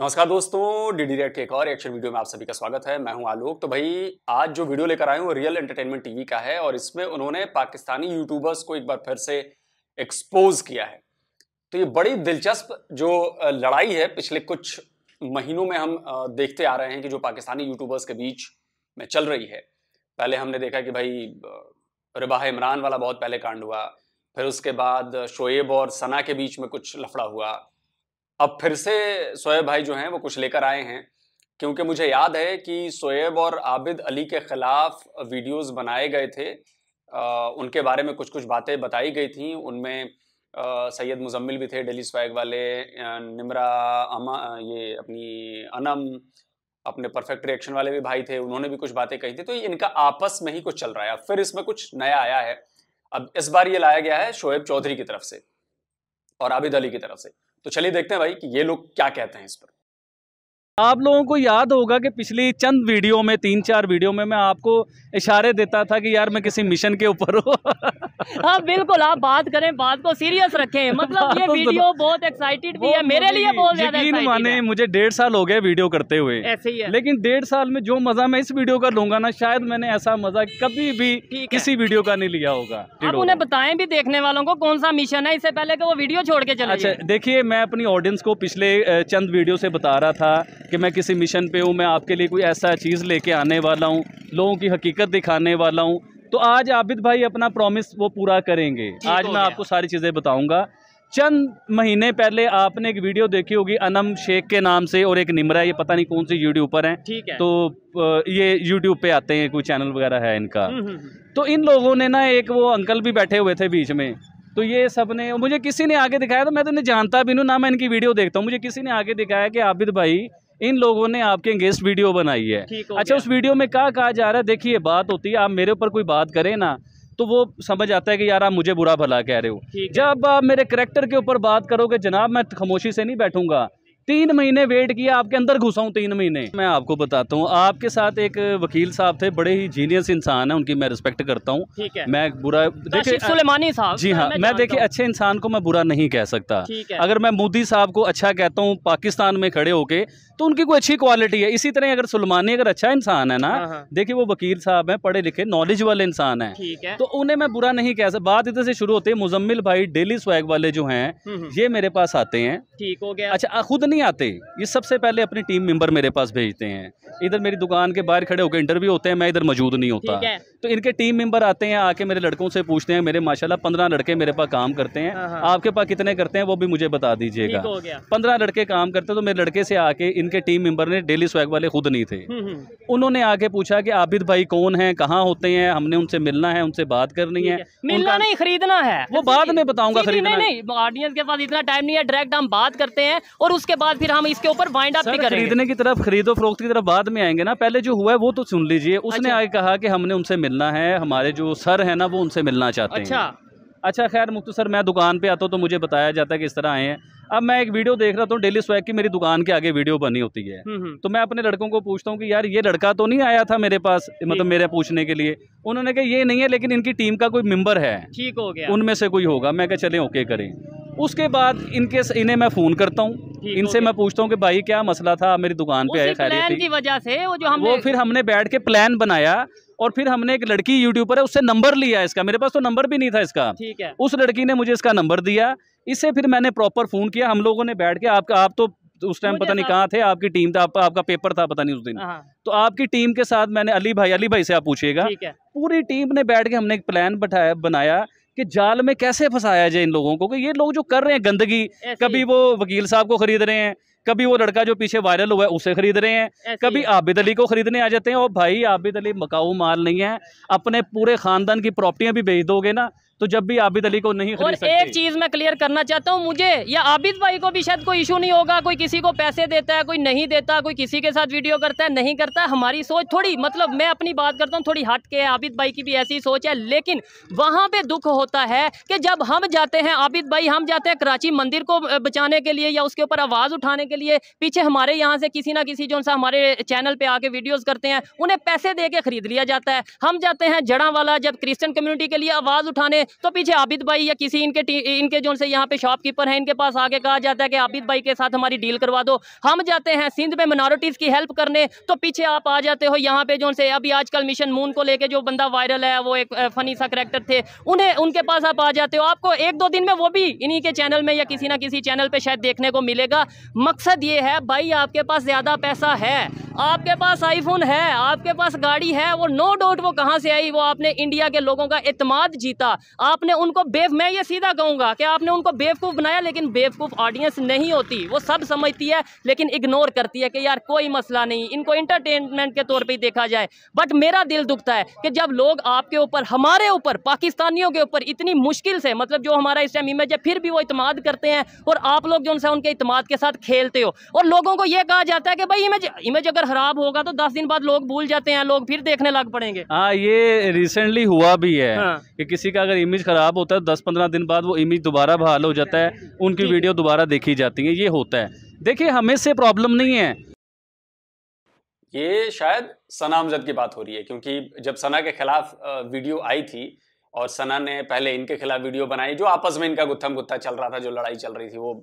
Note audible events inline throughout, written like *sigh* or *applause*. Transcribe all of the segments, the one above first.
नमस्कार दोस्तों D red के एक और एक्शन वीडियो में आप सभी का स्वागत है मैं हूं आलोक तो भाई आज जो वीडियो लेकर आया वो रियल एंटरटेनमेंट टीवी का है और इसमें उन्होंने पाकिस्तानी यूट्यूबर्स को एक बार फिर से एक्सपोज किया है तो ये बड़ी दिलचस्प जो लड़ाई है पिछले कुछ महीनों में हम देखते आ रहे हैं कि जो पाकिस्तानी यूट्यूबर्स के बीच में चल रही है पहले हमने देखा कि भाई रिबाह इमरान वाला बहुत पहले कांड हुआ फिर उसके बाद शोएब और सना के बीच में कुछ लफड़ा हुआ अब फिर से शोएब भाई जो हैं वो कुछ लेकर आए हैं क्योंकि मुझे याद है कि शोएब और आबिद अली के ख़िलाफ़ वीडियोस बनाए गए थे आ, उनके बारे में कुछ कुछ बातें बताई गई थी उनमें सैयद मुजम्मिल भी थे डेली स्वैग वाले निमरा अमा ये अपनी अनम अपने परफेक्ट रिएक्शन वाले भी भाई थे उन्होंने भी कुछ बातें कही थी तो इनका आपस में ही कुछ चल रहा है फिर इसमें कुछ नया आया है अब इस बार ये लाया गया है शोएब चौधरी की तरफ से और आबिद अली की तरफ से तो चलिए देखते हैं भाई कि ये लोग क्या कहते हैं इस पर आप लोगों को याद होगा कि पिछली चंद वीडियो में तीन चार वीडियो में मैं आपको इशारे देता था कि यार मैं किसी मिशन के ऊपर हूँ *laughs* हाँ बिल्कुल आप बात करें बात को सीरियस रखें *laughs* मतलब ये हाँ, तो वीडियो तो बहुत एक्साइटेड भी है मेरे लिए बहुत यकीन माने मुझे डेढ़ साल हो गया वीडियो करते हुए ऐसे ही है लेकिन डेढ़ साल में जो मजा मैं इस वीडियो का लूंगा ना शायद मैंने ऐसा मजा कभी भी किसी वीडियो का नहीं लिया होगा उन्हें बताए भी देखने वालों को कौन सा मिशन है इससे पहले वो वीडियो छोड़ के चला अच्छा देखिये मैं अपनी ऑडियंस को पिछले चंद वीडियो से बता रहा था कि मैं किसी मिशन पे हूँ मैं आपके लिए कोई ऐसा चीज़ लेके आने वाला हूँ लोगों की हकीकत दिखाने वाला हूँ तो आज आबिद भाई अपना प्रॉमिस वो पूरा करेंगे आज मैं आपको सारी चीज़ें बताऊँगा चंद महीने पहले आपने एक वीडियो देखी होगी अनम शेख के नाम से और एक निमरा ये पता नहीं कौन यूट्यूब पर है ठीक है तो ये यूट्यूब पे आते हैं कोई चैनल वगैरह है इनका हम्म, हम्म, हम्म। तो इन लोगों ने ना एक वो अंकल भी बैठे हुए थे बीच में तो ये सब ने मुझे किसी ने आगे दिखाया तो मैं तो इन्हें जानता भी नहीं ना मैं इनकी वीडियो देखता हूँ मुझे किसी ने आगे दिखाया कि आबिद भाई इन लोगों ने आपके अंगेस्ट वीडियो बनाई है अच्छा उस वीडियो में क्या कहा जा रहा है देखिए बात होती है आप मेरे ऊपर कोई बात करें ना तो वो समझ आता है कि यार आप मुझे बुरा भला कह रहे हो जब आप मेरे करेक्टर के ऊपर बात करोगे जनाब मैं खामोशी से नहीं बैठूंगा तीन महीने वेट किया आपके अंदर घुसा हूँ तीन महीने मैं आपको बताता हूँ आपके साथ एक वकील साहब थे बड़े ही जीनियस इंसान है उनकी मैं रिस्पेक्ट करता हूँ मैं बुरा तो देखिए सुलेमानी साहब जी हाँ मैं, मैं देखिए अच्छे इंसान को मैं बुरा नहीं कह सकता अगर मैं मोदी साहब को अच्छा कहता हूँ पाकिस्तान में खड़े होके तो उनकी कोई अच्छी क्वालिटी है इसी तरह अगर सुलमानी अगर अच्छा इंसान है ना हाँ, हाँ। देखिए वो वकील साहब है पढ़े लिखे नॉलेज वाले इंसान है तो उन्हें मैं बुरा नहीं कह सकता बात इधर से शुरू होती है मुजम्मिल भाई डेली स्वैग वाले जो हैं हम्म, हम्म। ये मेरे पास आते हैं ठीक हो गया अच्छा खुद नहीं आते ये सबसे पहले अपनी टीम मेंबर मेरे पास भेजते हैं इधर मेरी दुकान के बाहर खड़े होकर इंटरव्यू होते हैं मैं इधर मौजूद नहीं होता तो इनके टीम मेंबर आते हैं आके मेरे लड़कों से पूछते हैं मेरे माशाल्लाह पंद्रह लड़के मेरे पास काम करते हैं हाँ, आपके पास कितने करते हैं वो भी मुझे बता दीजिएगा पंद्रह लड़के काम करते हैं तो मेरे लड़के से आके इनके इनके टीम मेंबर ने डेली स्वैग वाले खुद नहीं थे हम्म, हम्म। उन्होंने आके पूछा कि आबिद भाई कौन है कहाँ होते हैं हमने उनसे मिलना है उनसे बात करनी है मिलना नहीं खरीदना है वो बाद में बताऊंगा खरीदना नहीं ऑडियंस के पास इतना टाइम नहीं है डायरेक्ट हम बात करते हैं और उसके बाद फिर हम इसके ऊपर वाइंड अप करेंगे खरीदने की तरफ खरीदो फरोख्त की तरफ बाद में आएंगे ना पहले जो हुआ है वो तो सुन लीजिए उसने अच्छा। आगे कहा कि हमने उनसे मिलना है हमारे जो सर है ना वो उनसे मिलना चाहते हैं अच्छा, अच्छा खैर मुख्तसर मैं दुकान पे आता हूँ तो मुझे बताया जाता है कि इस तरह आए हैं अब मैं एक वीडियो देख रहा था डेली स्वैग की मेरी दुकान के आगे वीडियो बनी होती है हम्म, हम्म। तो मैं अपने लड़कों को पूछता हूँ कि यार ये लड़का तो नहीं आया था मेरे पास मतलब मेरे पूछने के लिए उन्होंने कहा ये नहीं है लेकिन इनकी टीम का कोई मेम्बर है ठीक हो गया उनमें से कोई होगा मैं कहा चले ओके करें उसके बाद इनके इन्हें मैं फोन करता हूँ इनसे मैं पूछता हूँ कि भाई क्या मसला था मेरी दुकान पे आया खैर की वजह से वो जो हम वो फिर हमने बैठ के प्लान बनाया और फिर हमने एक लड़की यूट्यूबर है उससे नंबर लिया इसका मेरे पास तो नंबर भी नहीं था इसका ठीक है उस लड़की ने मुझे इसका नंबर दिया इससे फिर मैंने प्रॉपर फ़ोन किया हम लोगों ने बैठ के आपका आप तो उस टाइम पता नहीं कहाँ थे आपकी टीम था आप, आपका पेपर था पता नहीं उस दिन हाँ। तो आपकी टीम के साथ मैंने अली भाई अली भाई से आप पूछिएगा पूरी टीम ने बैठ के हमने एक प्लान बैठाया बनाया कि जाल में कैसे फंसाया जाए इन लोगों को कि ये लोग जो कर रहे हैं गंदगी कभी वो वकील साहब को खरीद रहे हैं कभी वो लड़का जो पीछे वायरल हुआ है उसे खरीद रहे हैं कभी आबिद अली को खरीदने आ जाते हैं और भाई आबिद अली मकाऊ माल नहीं है अपने पूरे खानदान की प्रॉपर्टियां भी बेच दोगे ना तो जब भी आबिद अली को नहीं और एक चीज़ मैं क्लियर करना चाहता हूँ मुझे या आबिद भाई को भी शायद कोई इशू नहीं होगा कोई किसी को पैसे देता है कोई नहीं देता कोई किसी के साथ वीडियो करता है नहीं करता है हमारी सोच थोड़ी मतलब मैं अपनी बात करता हूँ थोड़ी हट के आबिद भाई की भी ऐसी सोच है लेकिन वहां पर दुख होता है कि जब हम जाते हैं आबिद भाई हम जाते हैं कराची मंदिर को बचाने के लिए या उसके ऊपर आवाज़ उठाने के लिए पीछे हमारे यहाँ से किसी ना किसी जो सा हमारे चैनल पर आके वीडियोज़ करते हैं उन्हें पैसे दे के ख़रीद लिया जाता है हम जाते हैं जड़ा वाला जब क्रिश्चियन कम्युनिटी के लिए आवाज़ उठाने तो पीछे आबिद भाई या किसी इनके इनके जो से यहाँ पे शॉपकीपर हैं इनके पास आगे कहा जाता है कि आबिद भाई के साथ हमारी डील करवा दो हम जाते हैं सिंध में मिनोरिटीज की हेल्प करने तो पीछे आप आ जाते हो यहाँ पे जो से अभी आजकल मिशन मून को लेके जो बंदा वायरल है वो एक फनी सा करेक्टर थे उन्हें उनके पास आप आ जाते हो आपको एक दो दिन में वो भी इन्हीं के चैनल में या किसी ना किसी चैनल पर शायद देखने को मिलेगा मकसद ये है भाई आपके पास ज़्यादा पैसा है आपके पास आईफोन है आपके पास गाड़ी है वो नो डाउट वो कहाँ से आई वो आपने इंडिया के लोगों का इतमाद जीता आपने उनको बेव मैं ये सीधा कहूँगा कि आपने उनको बेवकूफ़ बनाया लेकिन बेवकूफ़ ऑडियंस नहीं होती वो सब समझती है लेकिन इग्नोर करती है कि यार कोई मसला नहीं इनको इंटरटेनमेंट के तौर पर देखा जाए बट मेरा दिल दुखता है कि जब लोग आपके ऊपर हमारे ऊपर पाकिस्तानियों के ऊपर इतनी मुश्किल से मतलब जो हमारा इस टाइम इमेज है फिर भी वो इतमाद करते हैं और आप लोग जो उनसे उनके इतमाद के साथ खेलते हो और लोगों को ये कहा जाता है कि भाई इमेज इमेज अगर अगर खराब होगा तो दस दिन बाद लोग भूल जाते हैं लोग फिर देखने लग पड़ेंगे हाँ ये रिसेंटली हुआ भी है हाँ। कि किसी का अगर इमेज खराब होता है तो दस पंद्रह दिन बाद वो इमेज दोबारा बहाल हो जाता है उनकी वीडियो दोबारा देखी जाती है ये होता है देखिए हमें से प्रॉब्लम नहीं है ये शायद सना अमजद की बात हो रही है क्योंकि जब सना के खिलाफ वीडियो आई थी और सना ने पहले इनके खिलाफ वीडियो बनाई जो आपस में इनका गुत्थम गुत्था चल रहा था जो लड़ाई चल रही थी वो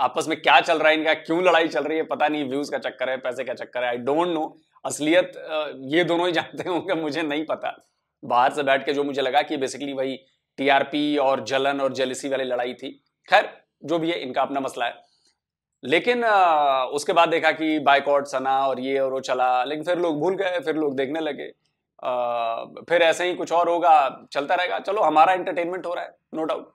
आपस में क्या चल रहा है इनका क्यों लड़ाई चल रही है पता नहीं व्यूज का चक्कर है पैसे का चक्कर है आई डोंट नो असलियत ये दोनों ही जानते होंगे मुझे नहीं पता बाहर से बैठ के जो मुझे लगा कि बेसिकली वही टीआरपी और जलन और जेलिसी वाली लड़ाई थी खैर जो भी है इनका अपना मसला है लेकिन उसके बाद देखा कि बाइकआउट सना और ये और वो चला लेकिन फिर लोग भूल गए फिर लोग देखने लगे फिर ऐसे ही कुछ और होगा चलता रहेगा चलो हमारा एंटरटेनमेंट हो रहा है नो डाउट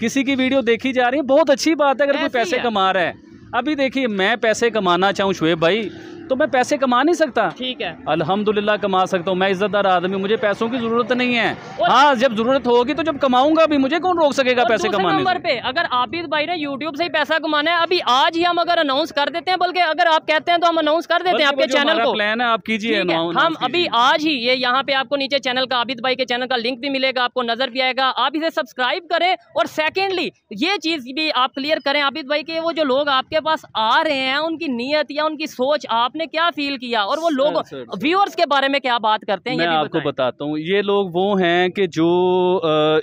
किसी की वीडियो देखी जा रही है बहुत अच्छी बात है अगर कोई पैसे कमा रहा है अभी देखिए मैं पैसे कमाना चाहूँ शुएब भाई तो मैं पैसे कमा नहीं सकता ठीक है अल्हम्दुलिल्लाह कमा सकता हूँ मैं इज्जतदार आदमी मुझे पैसों की जरूरत नहीं है हाँ जब जरूरत होगी तो जब कमाऊंगा भी मुझे कौन रोक सकेगा पैसे कमाने नंबर पे अगर आबिद भाई ने यूट्यूब से ही पैसा कमाना है अभी आज ही हम अगर अनाउंस कर देते हैं बल्कि अगर आप कहते हैं तो हम अनाउंस कर देते हैं आपके चैनल को प्लान है आप कीजिए हम अभी आज ही ये यहाँ पे आपको नीचे चैनल का आबिद भाई के चैनल का लिंक भी मिलेगा आपको नजर भी आएगा आप इसे सब्सक्राइब करें और सेकेंडली ये चीज भी आप क्लियर करें आबिद भाई के वो जो लोग आपके पास आ रहे हैं उनकी नीयत या उनकी सोच आप आपने क्या फील किया और वो लोग व्यूअर्स के बारे में क्या बात करते हैं मैं आपको बताता हूँ ये लोग वो हैं कि जो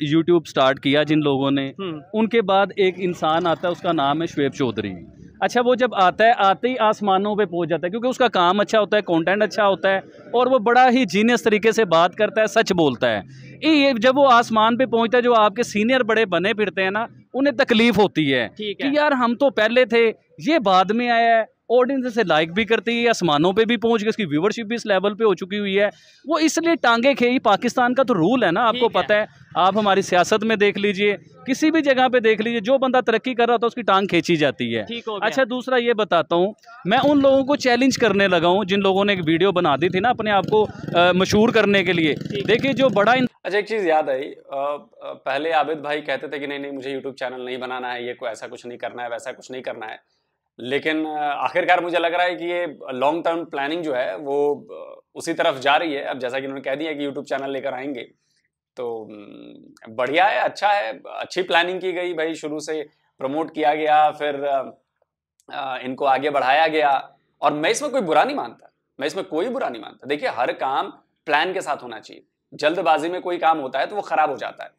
यूट्यूब स्टार्ट किया जिन लोगों ने हम्म। उनके बाद एक इंसान आता है उसका नाम है श्वेब चौधरी अच्छा वो जब आता है आते ही आसमानों पे पहुंच जाता है क्योंकि उसका काम अच्छा होता है कंटेंट अच्छा होता है और वो बड़ा ही जीनियस तरीके से बात करता है सच बोलता है ये जब वो आसमान पे पहुंचता है जो आपके सीनियर बड़े बने फिरते हैं ना उन्हें तकलीफ होती है, है। कि यार हम तो पहले थे ये बाद में आया है ऑडियंस इसे लाइक भी करती है आसमानों पे भी पहुंच गई इसकी व्यूवरशिप भी इस लेवल पे हो चुकी हुई है वो इसलिए टांगे खेई पाकिस्तान का तो रूल है ना आपको पता है आप हमारी सियासत में देख लीजिए किसी भी जगह पे देख लीजिए जो बंदा तरक्की कर रहा होता है उसकी टांग खींची जाती है अच्छा दूसरा ये बताता हूँ मैं उन लोगों को चैलेंज करने लगा हूँ जिन लोगों ने एक वीडियो बना दी थी ना अपने आप को मशहूर करने के लिए देखिए जो बड़ा अच्छा एक चीज़ याद आई पहले आबिद भाई कहते थे कि नहीं नहीं मुझे यूट्यूब चैनल नहीं बनाना है ये कोई ऐसा कुछ नहीं करना है वैसा कुछ नहीं करना है लेकिन आखिरकार मुझे लग रहा है कि ये लॉन्ग टर्म प्लानिंग जो है वो उसी तरफ जा रही है अब जैसा कि उन्होंने कह दिया कि यूट्यूब चैनल लेकर आएंगे तो बढ़िया है अच्छा है अच्छी प्लानिंग की गई भाई शुरू से प्रमोट किया गया फिर इनको आगे बढ़ाया गया और मैं इसमें कोई बुरा नहीं मानता मैं इसमें कोई बुरा नहीं मानता देखिए हर काम प्लान के साथ होना चाहिए जल्दबाजी में कोई काम होता है तो वो खराब हो जाता है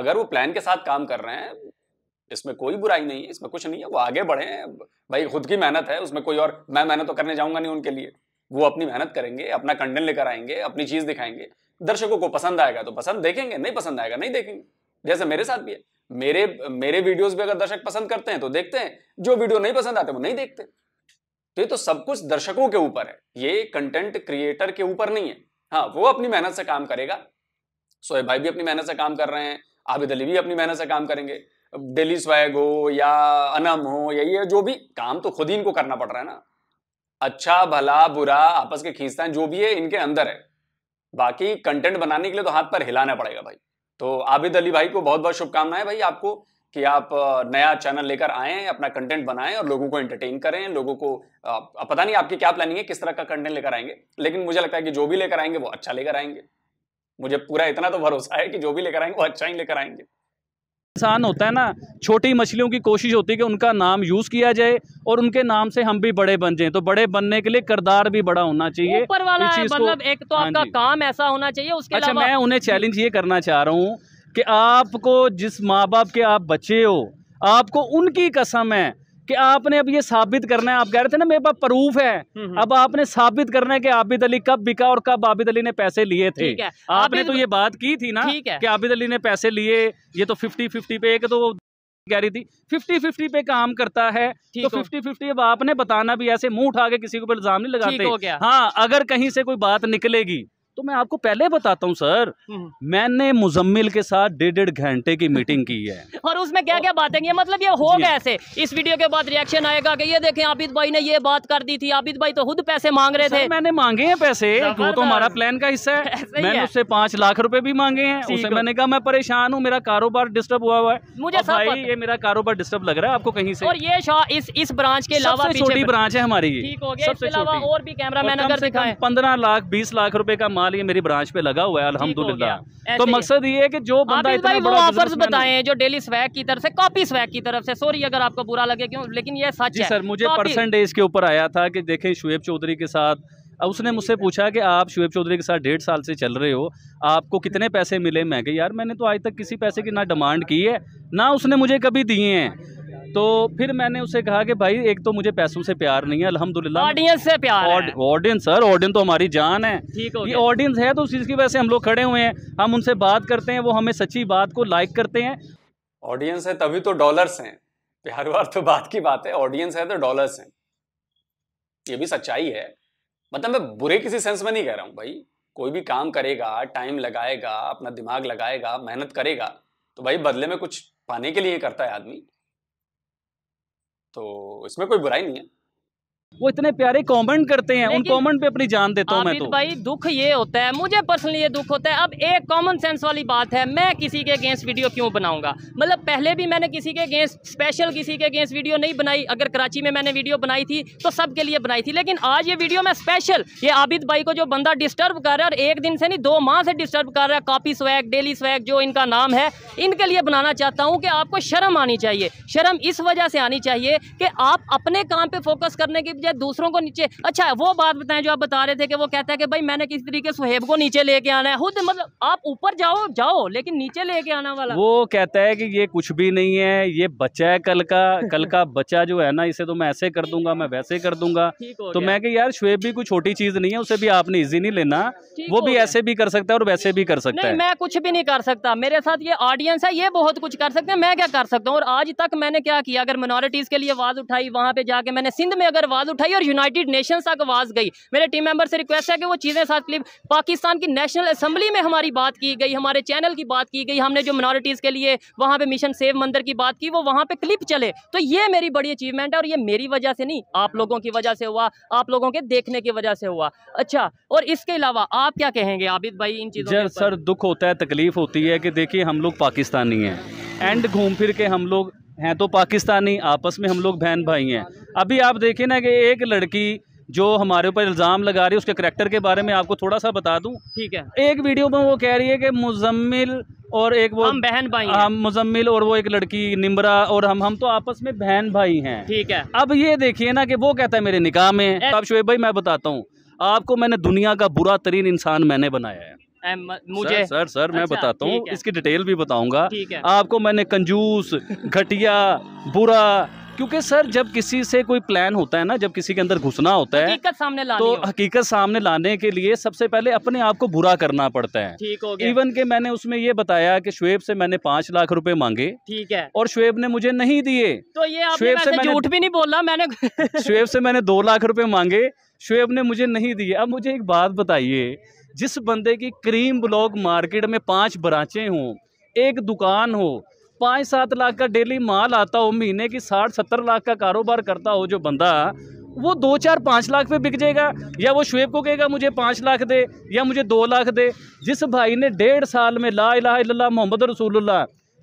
अगर वो प्लान के साथ काम कर रहे हैं इसमें कोई बुराई नहीं है इसमें कुछ नहीं है वो आगे बढ़े भाई खुद की मेहनत है उसमें कोई और मैं मेहनत तो करने जाऊंगा नहीं उनके लिए वो अपनी मेहनत करेंगे अपना कंटेंट लेकर आएंगे अपनी चीज दिखाएंगे दर्शकों को पसंद आएगा तो पसंद देखेंगे नहीं पसंद आएगा नहीं देखेंगे जैसे मेरे साथ भी है मेरे मेरे वीडियोस भी अगर दर्शक पसंद करते हैं तो देखते हैं जो वीडियो नहीं पसंद आते वो नहीं देखते तो ये तो सब कुछ दर्शकों के ऊपर है ये कंटेंट क्रिएटर के ऊपर नहीं है हाँ वो अपनी मेहनत से काम करेगा सोए भाई भी अपनी मेहनत से काम कर रहे हैं आबिद अली भी अपनी मेहनत से काम करेंगे डेली स्वैग हो या अनम हो या ये जो भी काम तो खुद ही इनको करना पड़ रहा है ना अच्छा भला बुरा आपस के खींचता है जो भी है इनके अंदर है बाकी कंटेंट बनाने के लिए तो हाथ पर हिलाना पड़ेगा भाई तो आबिद अली भाई को बहुत बहुत शुभकामनाएं भाई आपको कि आप नया चैनल लेकर आए अपना कंटेंट बनाएं और लोगों को एंटरटेन करें लोगों को पता नहीं आपकी क्या प्लानिंग है किस तरह का कंटेंट लेकर आएंगे लेकिन मुझे लगता है कि जो भी लेकर आएंगे वो अच्छा लेकर आएंगे मुझे पूरा इतना तो भरोसा है कि जो भी लेकर आएंगे वो अच्छा ही लेकर आएंगे इंसान होता है ना छोटी मछलियों की कोशिश होती है कि उनका नाम यूज़ किया जाए और उनके नाम से हम भी बड़े बन जाएं तो बड़े बनने के लिए किरदार भी बड़ा होना चाहिए ऊपर वाला है मतलब एक तो आपका हाँ काम ऐसा होना चाहिए उसके अच्छा मैं उन्हें चैलेंज ये करना चाह रहा हूँ कि आपको जिस माँ बाप के आप बच्चे हो आपको उनकी कसम है कि आपने अब ये साबित करना है आप कह रहे थे ना मेरे पास प्रूफ है हम्म, हम्म। अब आपने साबित करना है कि आबिद अली कब बिका और कब आबिद अली ने पैसे लिए थे आपने तो ये बात की थी ना कि आबिद अली ने पैसे लिए ये तो फिफ्टी फिफ्टी पे एक तो कह रही थी फिफ्टी फिफ्टी पे काम करता है तो फिफ्टी फिफ्टी अब आपने बताना भी ऐसे मुंह उठा के किसी को इल्जाम नहीं लगाते हाँ अगर कहीं से कोई बात निकलेगी तो मैं आपको पहले बताता हूँ सर हम्म। मैंने मुजम्मिल के साथ डेढ़ डेढ़ घंटे की मीटिंग की है और उसमें क्या क्या बातें की मतलब ये हो गया हाँ। ऐसे इस वीडियो के बाद रिएक्शन आएगा कि ये देखें आबिद भाई ने ये बात कर दी थी आबिद भाई तो खुद पैसे मांग रहे थे मैंने मांगे हैं पैसे वो तो हमारा प्लान का हिस्सा है मैंने उससे पांच लाख रूपये भी मांगे हैं उसे मैंने कहा मैं परेशान हूँ मेरा कारोबार डिस्टर्ब हुआ हुआ है मुझे भाई ये मेरा कारोबार डिस्टर्ब लग रहा है आपको कहीं से और ये शाह इस इस ब्रांच के अलावा छोटी ब्रांच है हमारी ठीक हो गया और भी कैमरा मैन अगर पंद्रह लाख बीस लाख रुपए का फिलहाल ये मेरी ब्रांच पे लगा हुआ है अलहमदुल्ला तो मकसद ये है कि जो बंदा इतना बड़ा ऑफर्स बताए जो डेली स्वैग की तरफ से कॉपी स्वैग की तरफ से सॉरी अगर आपको बुरा लगे क्यों लेकिन ये सच है सर मुझे परसेंटेज के ऊपर आया था कि देखें शुएब चौधरी के साथ अब उसने मुझसे पूछा कि आप शुएब चौधरी के साथ डेढ़ साल से चल रहे हो आपको कितने पैसे मिले मैं कि यार मैंने तो आज तक किसी पैसे की ना डिमांड की है ना उसने मुझे कभी दिए हैं तो फिर मैंने उसे कहा कि भाई एक तो मुझे पैसों से प्यार नहीं है अल्हम्दुलिल्लाह ऑडियंस से प्यार ऑडियंस सर ऑडियंस तो हमारी जान है ठीक ये ऑडियंस है तो उस चीज़ की वजह से हम लोग खड़े हुए हैं हम उनसे बात करते हैं वो हमें सच्ची बात को लाइक करते हैं ऑडियंस है तभी तो डॉलर्स हैं प्यार बार तो बात की बात है ऑडियंस है तो डॉलर्स हैं ये भी सच्चाई है मतलब मैं बुरे किसी सेंस में नहीं कह रहा हूँ भाई कोई भी काम करेगा टाइम लगाएगा अपना दिमाग लगाएगा मेहनत करेगा तो भाई बदले में कुछ पाने के लिए करता है आदमी तो इसमें कोई बुराई नहीं है वो इतने प्यारे कमेंट करते हैं उन कमेंट पे अपनी जान देता हूँ मैं तो भाई दुख ये होता है मुझे पर्सनली ये दुख होता है अब एक कॉमन सेंस वाली बात है मैं किसी के अगेंस्ट वीडियो क्यों बनाऊंगा मतलब पहले भी मैंने किसी के अगेंस्ट स्पेशल किसी के अगेंस्ट वीडियो नहीं बनाई अगर कराची में मैंने वीडियो बनाई थी तो सबके लिए बनाई थी लेकिन आज ये वीडियो मैं स्पेशल ये आबिद भाई को जो बंदा डिस्टर्ब कर रहा है और एक दिन से नहीं दो माह से डिस्टर्ब कर रहा है कापी स्वैग डेली स्वैग जो इनका नाम है इनके लिए बनाना चाहता हूँ कि आपको शर्म आनी चाहिए शर्म इस वजह से आनी चाहिए कि आप अपने काम पर फोकस करने की जाए दूसरों को नीचे अच्छा वो बात बताएं जो आप बता रहे थे कि वो कहता है कि भाई मैंने किस तरीके सुहेब को नीचे लेके आना है खुद मतलब आप ऊपर जाओ जाओ लेकिन नीचे लेके आना वाला वो कहता है कि ये कुछ भी नहीं है ये बचा है कल का कल का बच्चा जो है ना इसे तो मैं ऐसे कर दूंगा मैं वैसे कर दूंगा तो मैं कि यार शुएब भी कोई छोटी चीज नहीं है उसे भी आपने इजी नहीं लेना वो भी ऐसे भी कर सकता है और वैसे भी कर सकता है मैं कुछ भी नहीं कर सकता मेरे साथ ये ऑडियंस है ये बहुत कुछ कर सकते हैं मैं क्या कर सकता हूँ और आज तक मैंने क्या किया अगर मिनोरिटीज के लिए आवाज उठाई वहाँ पे जाके मैंने सिंध में अगर आवाज आवाज़ उठाई और यूनाइटेड नेशंस तक आवाज़ गई मेरे टीम मेंबर से रिक्वेस्ट है कि वो चीज़ें साथ क्लिप पाकिस्तान की नेशनल असम्बली में हमारी बात की गई हमारे चैनल की बात की गई हमने जो मिनॉरिटीज़ के लिए वहाँ पर मिशन सेव मंदिर की बात की वो वहाँ पर क्लिप चले तो ये मेरी बड़ी अचीवमेंट है और ये मेरी वजह से नहीं आप लोगों की वजह से हुआ आप लोगों के देखने की वजह से हुआ अच्छा और इसके अलावा आप क्या कहेंगे आबिद भाई इन चीज़ों सर दुख होता है तकलीफ़ होती है कि देखिए हम लोग पाकिस्तानी हैं एंड घूम फिर के हम लोग हैं तो पाकिस्तानी आपस में हम लोग बहन भाई हैं अभी आप देखें ना कि एक लड़की जो हमारे ऊपर इल्ज़ाम लगा रही है उसके करेक्टर के बारे में आपको थोड़ा सा बता दूं ठीक है एक वीडियो में वो कह रही है कि मुजम्मिल और एक वो हम बहन भाई हम मुजम्मिल और वो एक लड़की निम्बरा और हम हम तो आपस में बहन भाई हैं ठीक है अब ये देखिए ना कि वो कहता है मेरे निकाह में अब शुएब भाई मैं बताता हूँ आपको मैंने दुनिया का बुरा तरीन इंसान मैंने बनाया है मुझे सर सर, सर मैं अच्छा, बताता हूँ इसकी डिटेल भी बताऊंगा आपको मैंने कंजूस घटिया बुरा क्योंकि सर जब किसी से कोई प्लान होता है ना जब किसी के अंदर घुसना होता है हकीकत सामने लानी तो हकीकत सामने लाने के लिए सबसे पहले अपने आप को बुरा करना पड़ता है ठीक हो गया इवन के मैंने उसमें ये बताया कि शुएब से मैंने पांच लाख रुपए मांगे ठीक है और शुएब ने मुझे नहीं दिए तो ये शुएब से झूठ भी नहीं बोला मैंने *laughs* शुएब से मैंने दो लाख रुपए मांगे शुएब ने मुझे नहीं दिए अब मुझे एक बात बताइए जिस बंदे की क्रीम ब्लॉक मार्केट में पाँच ब्रांचें हों एक दुकान हो पाँच सात लाख का डेली माल आता हो महीने की साठ सत्तर लाख का कारोबार करता हो जो बंदा वो दो चार पाँच लाख पे बिक जाएगा या वो शुएब को कहेगा मुझे पाँच लाख दे या मुझे दो लाख दे जिस भाई ने डेढ़ साल में ला इला मोहम्मद रसूल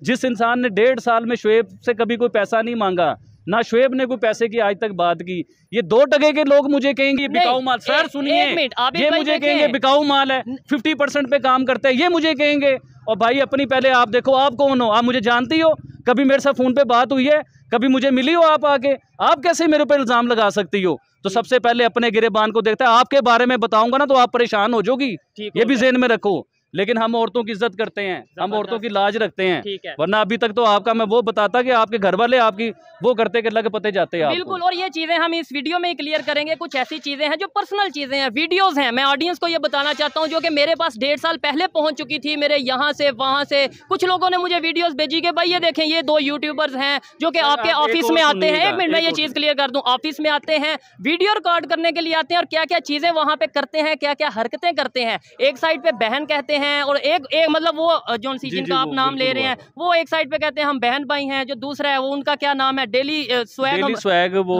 जिस इंसान ने डेढ़ साल में शुएब से कभी कोई पैसा नहीं मांगा ना शुएब ने कोई पैसे की आज तक बात की ये दो टके के लोग मुझे कहेंगे बिकाऊ माल सर सुनिए ये मुझे कहेंगे बिकाऊ माल है फिफ्टी परसेंट पे काम करते हैं ये मुझे कहेंगे और भाई अपनी पहले आप देखो आप कौन हो आप मुझे जानती हो कभी मेरे साथ फ़ोन पे बात हुई है कभी मुझे मिली हो आप आके आप कैसे मेरे ऊपर इल्ज़ाम लगा सकती हो तो सबसे पहले अपने गिरेबान को देखता है आपके बारे में बताऊंगा ना तो आप परेशान हो जाओगी ये भी जेन में रखो लेकिन हम औरतों की इज्जत करते हैं हम औरतों की लाज रखते हैं वरना अभी तक तो आपका मैं वो बताता कि आपके घर वाले आपकी वो करते कि लग पते जाते हैं बिल्कुल और ये चीजें हम इस वीडियो में क्लियर करेंगे कुछ ऐसी चीजें हैं जो पर्सनल चीजें हैं वीडियोज हैं मैं ऑडियंस को ये बताना चाहता हूँ जो कि मेरे पास डेढ़ साल पहले पहुंच चुकी थी मेरे यहाँ से वहाँ से कुछ लोगों ने मुझे वीडियोस भेजी के भाई ये देखें ये दो यूट्यूबर्स हैं जो कि आपके ऑफिस में आते हैं एक मिनट में ये चीज़ क्लियर कर दू ऑफिस में आते हैं वीडियो रिकॉर्ड करने के लिए आते हैं और क्या क्या चीज़ें वहाँ पे करते हैं क्या क्या हरकतें करते हैं एक साइड पे बहन कहते हैं हैं और एक एक मतलब वो जो सी जिनका आप नाम ले रहे हैं वो एक साइड पे कहते हैं हम बहन भाई हैं जो दूसरा है वो उनका क्या नाम है डेली स्वैग स्वैग वो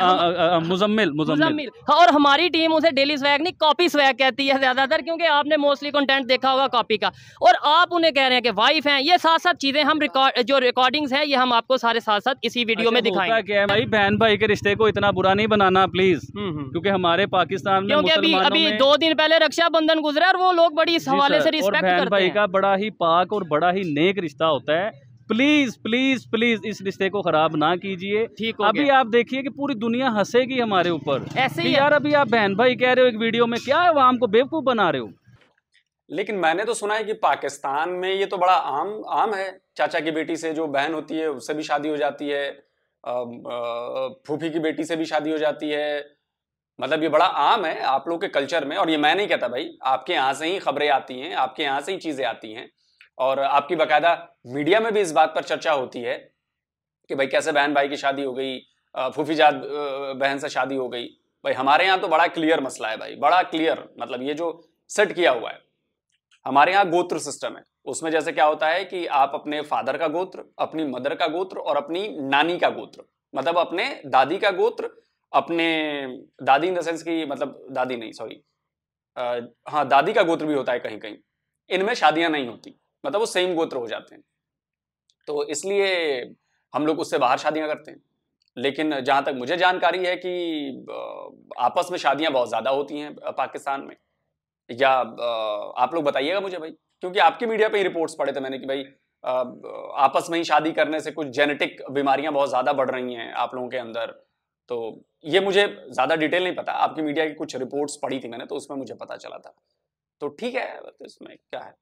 हाँ, मुजम्मिल मुजम्मिल हाँ, और हमारी टीम उसे डेली स्वैग नहीं कॉपी स्वैग कहती है ज़्यादातर क्योंकि आपने मोस्टली कंटेंट देखा होगा कॉपी का और आप उन्हें कह रहे हैं कि वाइफ हैं ये साथ साथ चीज़ें हम रिकॉर्ड जो रिकॉर्डिंग्स हैं ये हम आपको सारे साथ साथ इसी वीडियो अच्छा, में दिखाएंगे क्या है भाई बहन भाई के रिश्ते को इतना बुरा नहीं बनाना प्लीज़ हम्म, हम्म। क्योंकि हमारे पाकिस्तान में क्योंकि अभी अभी दो दिन पहले रक्षाबंधन गुजरा और वो लोग बड़ी हवाले से रिस्पेक्ट करते भाई का बड़ा ही पाक और बड़ा ही नेक रिश्ता होता है प्लीज प्लीज प्लीज इस रिश्ते को खराब ना कीजिए ठीक हो अभी आप देखिए कि पूरी दुनिया हंसेगी हमारे ऊपर ऐसे ही यार अभी आप बहन भाई कह रहे हो एक वीडियो में क्या है वहाँ हमको बेवकूफ बना रहे हो लेकिन मैंने तो सुना है कि पाकिस्तान में ये तो बड़ा आम आम है चाचा की बेटी से जो बहन होती है उससे भी शादी हो जाती है फूफी की बेटी से भी शादी हो जाती है मतलब ये बड़ा आम है आप लोग के कल्चर में और ये मैं नहीं कहता भाई आपके यहाँ से ही खबरें आती हैं आपके यहाँ से ही चीज़ें आती हैं और आपकी बाकायदा मीडिया में भी इस बात पर चर्चा होती है कि भाई कैसे बहन भाई की शादी हो गई फूफीजात बहन से शादी हो गई भाई हमारे यहाँ तो बड़ा क्लियर मसला है भाई बड़ा क्लियर मतलब ये जो सेट किया हुआ है हमारे यहाँ गोत्र सिस्टम है उसमें जैसे क्या होता है कि आप अपने फादर का गोत्र अपनी मदर का गोत्र और अपनी नानी का गोत्र मतलब अपने दादी का गोत्र अपने दादी इन द सेंस की मतलब दादी नहीं सॉरी हाँ दादी का गोत्र भी होता है कहीं कहीं इनमें शादियां नहीं होती मतलब वो सेम गोत्र हो जाते हैं तो इसलिए हम लोग उससे बाहर शादियां करते हैं लेकिन जहाँ तक मुझे जानकारी है कि आपस में शादियाँ बहुत ज़्यादा होती हैं पाकिस्तान में या आप लोग बताइएगा मुझे भाई क्योंकि आपकी मीडिया पे ही रिपोर्ट्स पड़े थे मैंने कि भाई आपस में ही शादी करने से कुछ जेनेटिक बीमारियां बहुत ज़्यादा बढ़ रही हैं आप लोगों के अंदर तो ये मुझे ज़्यादा डिटेल नहीं पता आपकी मीडिया की कुछ रिपोर्ट्स पढ़ी थी मैंने तो उसमें मुझे पता चला था तो ठीक है तो इसमें क्या है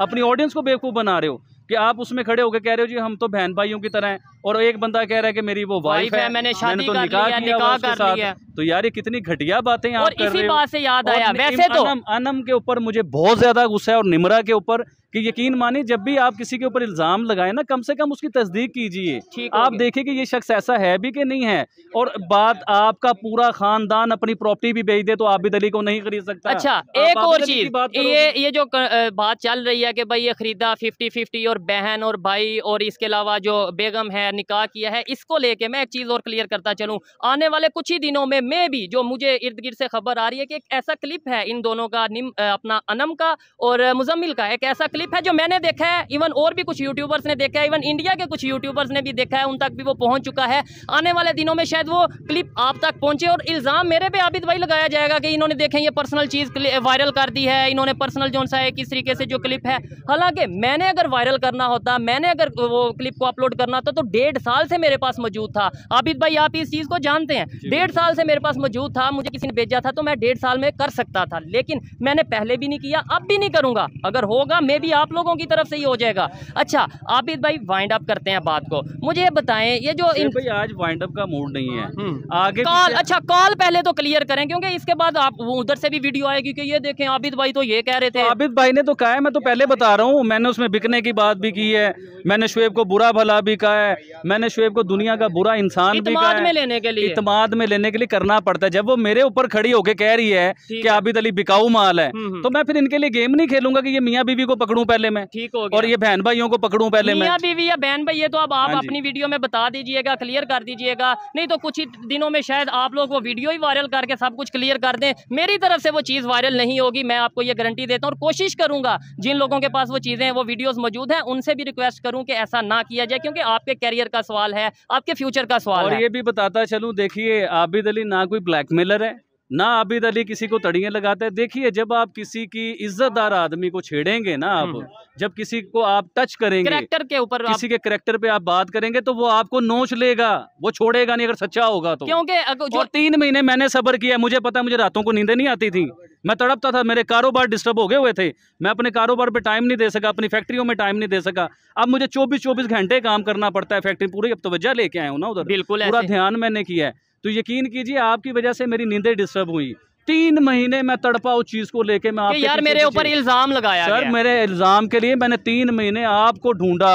अपनी ऑडियंस को बेवकूफ़ बना रहे हो कि आप उसमें खड़े होकर कह रहे हो जी हम तो बहन भाइयों की तरह हैं और एक बंदा कह रहा है कि मेरी वो वाइफ है मैंने शादी मैंने तो निकाह किया निकाह कर साथ तो यार ये कितनी घटिया बातें आप और कर इसी रहे हो बात से याद आया वैसे तो अनम के ऊपर मुझे बहुत ज्यादा गुस्सा है और निमरा के ऊपर कि यकीन माने जब भी आप किसी के ऊपर इल्ज़ाम लगाएं ना कम से कम उसकी तस्दीक कीजिए आप देखें कि ये शख्स ऐसा है भी कि नहीं है और बात आपका पूरा खानदान अपनी प्रॉपर्टी भी बेच दे तो भी दली को नहीं खरीद सकता अच्छा एक और चीज़ ये ये जो बात चल रही है कि भाई ये खरीदा फिफ्टी फिफ्टी और बहन और भाई और इसके अलावा जो बेगम है निकाह किया है इसको लेके मैं एक चीज़ और क्लियर करता चलूँ आने वाले कुछ ही दिनों में मैं भी जो मुझे इर्द गिर्द से खबर आ रही है कि एक ऐसा क्लिप है इन दोनों का अपना अनम का और मुजम्मिल का एक ऐसा क्लिप है जो मैंने देखा है इवन और भी कुछ यूट्यूबर्स ने देखा है इवन इंडिया के कुछ यूट्यूबर्स ने भी देखा है उन तक भी वो पहुंच चुका है आने वाले दिनों में शायद वो क्लिप आप तक पहुंचे और इल्ज़ाम मेरे पे आबिद भाई लगाया जाएगा कि इन्होंने देखें ये पर्सनल चीज़ वायरल कर दी है इन्होंने पर्सनल जो सा है किस तरीके से जो क्लिप है हालांकि मैंने अगर वायरल करना होता मैंने अगर वो क्लिप को अपलोड करना होता तो डेढ़ साल से मेरे पास मौजूद था आबिद भाई आप इस चीज़ को जानते हैं डेढ़ साल से मेरे पास मौजूद था मुझे किसी ने भेजा था तो मैं डेढ़ साल में कर सकता था लेकिन मैंने पहले भी नहीं किया अब भी नहीं करूँगा अगर होगा मे भी भी आप लोगों की तरफ से ही हो जाएगा अच्छा आबिद भाई वाइंड अप करते हैं बात को मुझे बताएं ये जो इन... भाई आज वाइंड अप का मूड नहीं है हम्म। आगे कॉल अच्छा कॉल पहले तो क्लियर करें क्योंकि इसके बाद आप उधर से भी वीडियो आए क्योंकि ये देखें आबिद भाई तो ये कह रहे थे आबिद भाई ने तो कहा है मैं तो पहले बता रहा हूँ मैंने उसमें बिकने की बात भी की है मैंने शुएब को बुरा भला भी कहा है मैंने शुएब को दुनिया का बुरा इंसान भी में लेने के लिए इतमाद में लेने के लिए करना पड़ता है जब वो मेरे ऊपर खड़ी होके कह रही है कि आबिद अली बिकाऊ माल है हम्म, हम्म। तो मैं फिर इनके लिए गेम नहीं खेलूंगा कि ये मियाँ बीबी को पकड़ू पकड़ूं पहले मैं ठीक हो और ये बहन भाइयों को पकड़ूं पहले मैं बीवी या बहन भाई ये तो अब आप हाँ अपनी वीडियो में बता दीजिएगा क्लियर कर दीजिएगा नहीं तो कुछ ही दिनों में शायद आप लोग वो वीडियो ही वायरल करके सब कुछ क्लियर कर दें मेरी तरफ से वो चीज़ वायरल नहीं होगी मैं आपको ये गारंटी देता हूँ और कोशिश करूंगा जिन लोगों के पास वो चीज़ें वो वीडियोज़ मौजूद है उनसे भी रिक्वेस्ट करूँ की ऐसा ना किया जाए क्योंकि आपके कैरियर का सवाल है आपके फ्यूचर का सवाल और ये भी बताता चलू देखिए आबिद अली ना कोई ब्लैकमेलर है ना आबिद अली किसी को तड़िए लगाते हैं देखिए जब आप किसी की इज्जतदार आदमी को छेड़ेंगे ना आप हम्म। जब किसी को आप टच करेंगे करेक्टर के ऊपर किसी के करेक्टर पे आप बात करेंगे तो वो आपको नोच लेगा वो छोड़ेगा नहीं अगर सच्चा होगा तो क्योंकि जो... तीन महीने मैंने सबर किया मुझे पता मुझे रातों को नींदे नहीं आती थी मैं तड़पता था मेरे कारोबार डिस्टर्ब हो गए हुए थे मैं अपने कारोबार पे टाइम नहीं दे सका अपनी फैक्ट्रियों में टाइम नहीं दे सका अब मुझे 24 24 घंटे काम करना पड़ता है फैक्ट्री पूरी अब तवज्जा लेके आया हूँ ना उधर बिल्कुल पूरा ध्यान मैंने किया है तो यकीन कीजिए आपकी वजह से मेरी नींदें डिस्टर्ब हुई तीन महीने मैं तड़पा उस चीज को लेके मैं आपके यार मेरे ऊपर इल्जाम लगाया सर मेरे इल्जाम के लिए मैंने तीन महीने आपको ढूंढा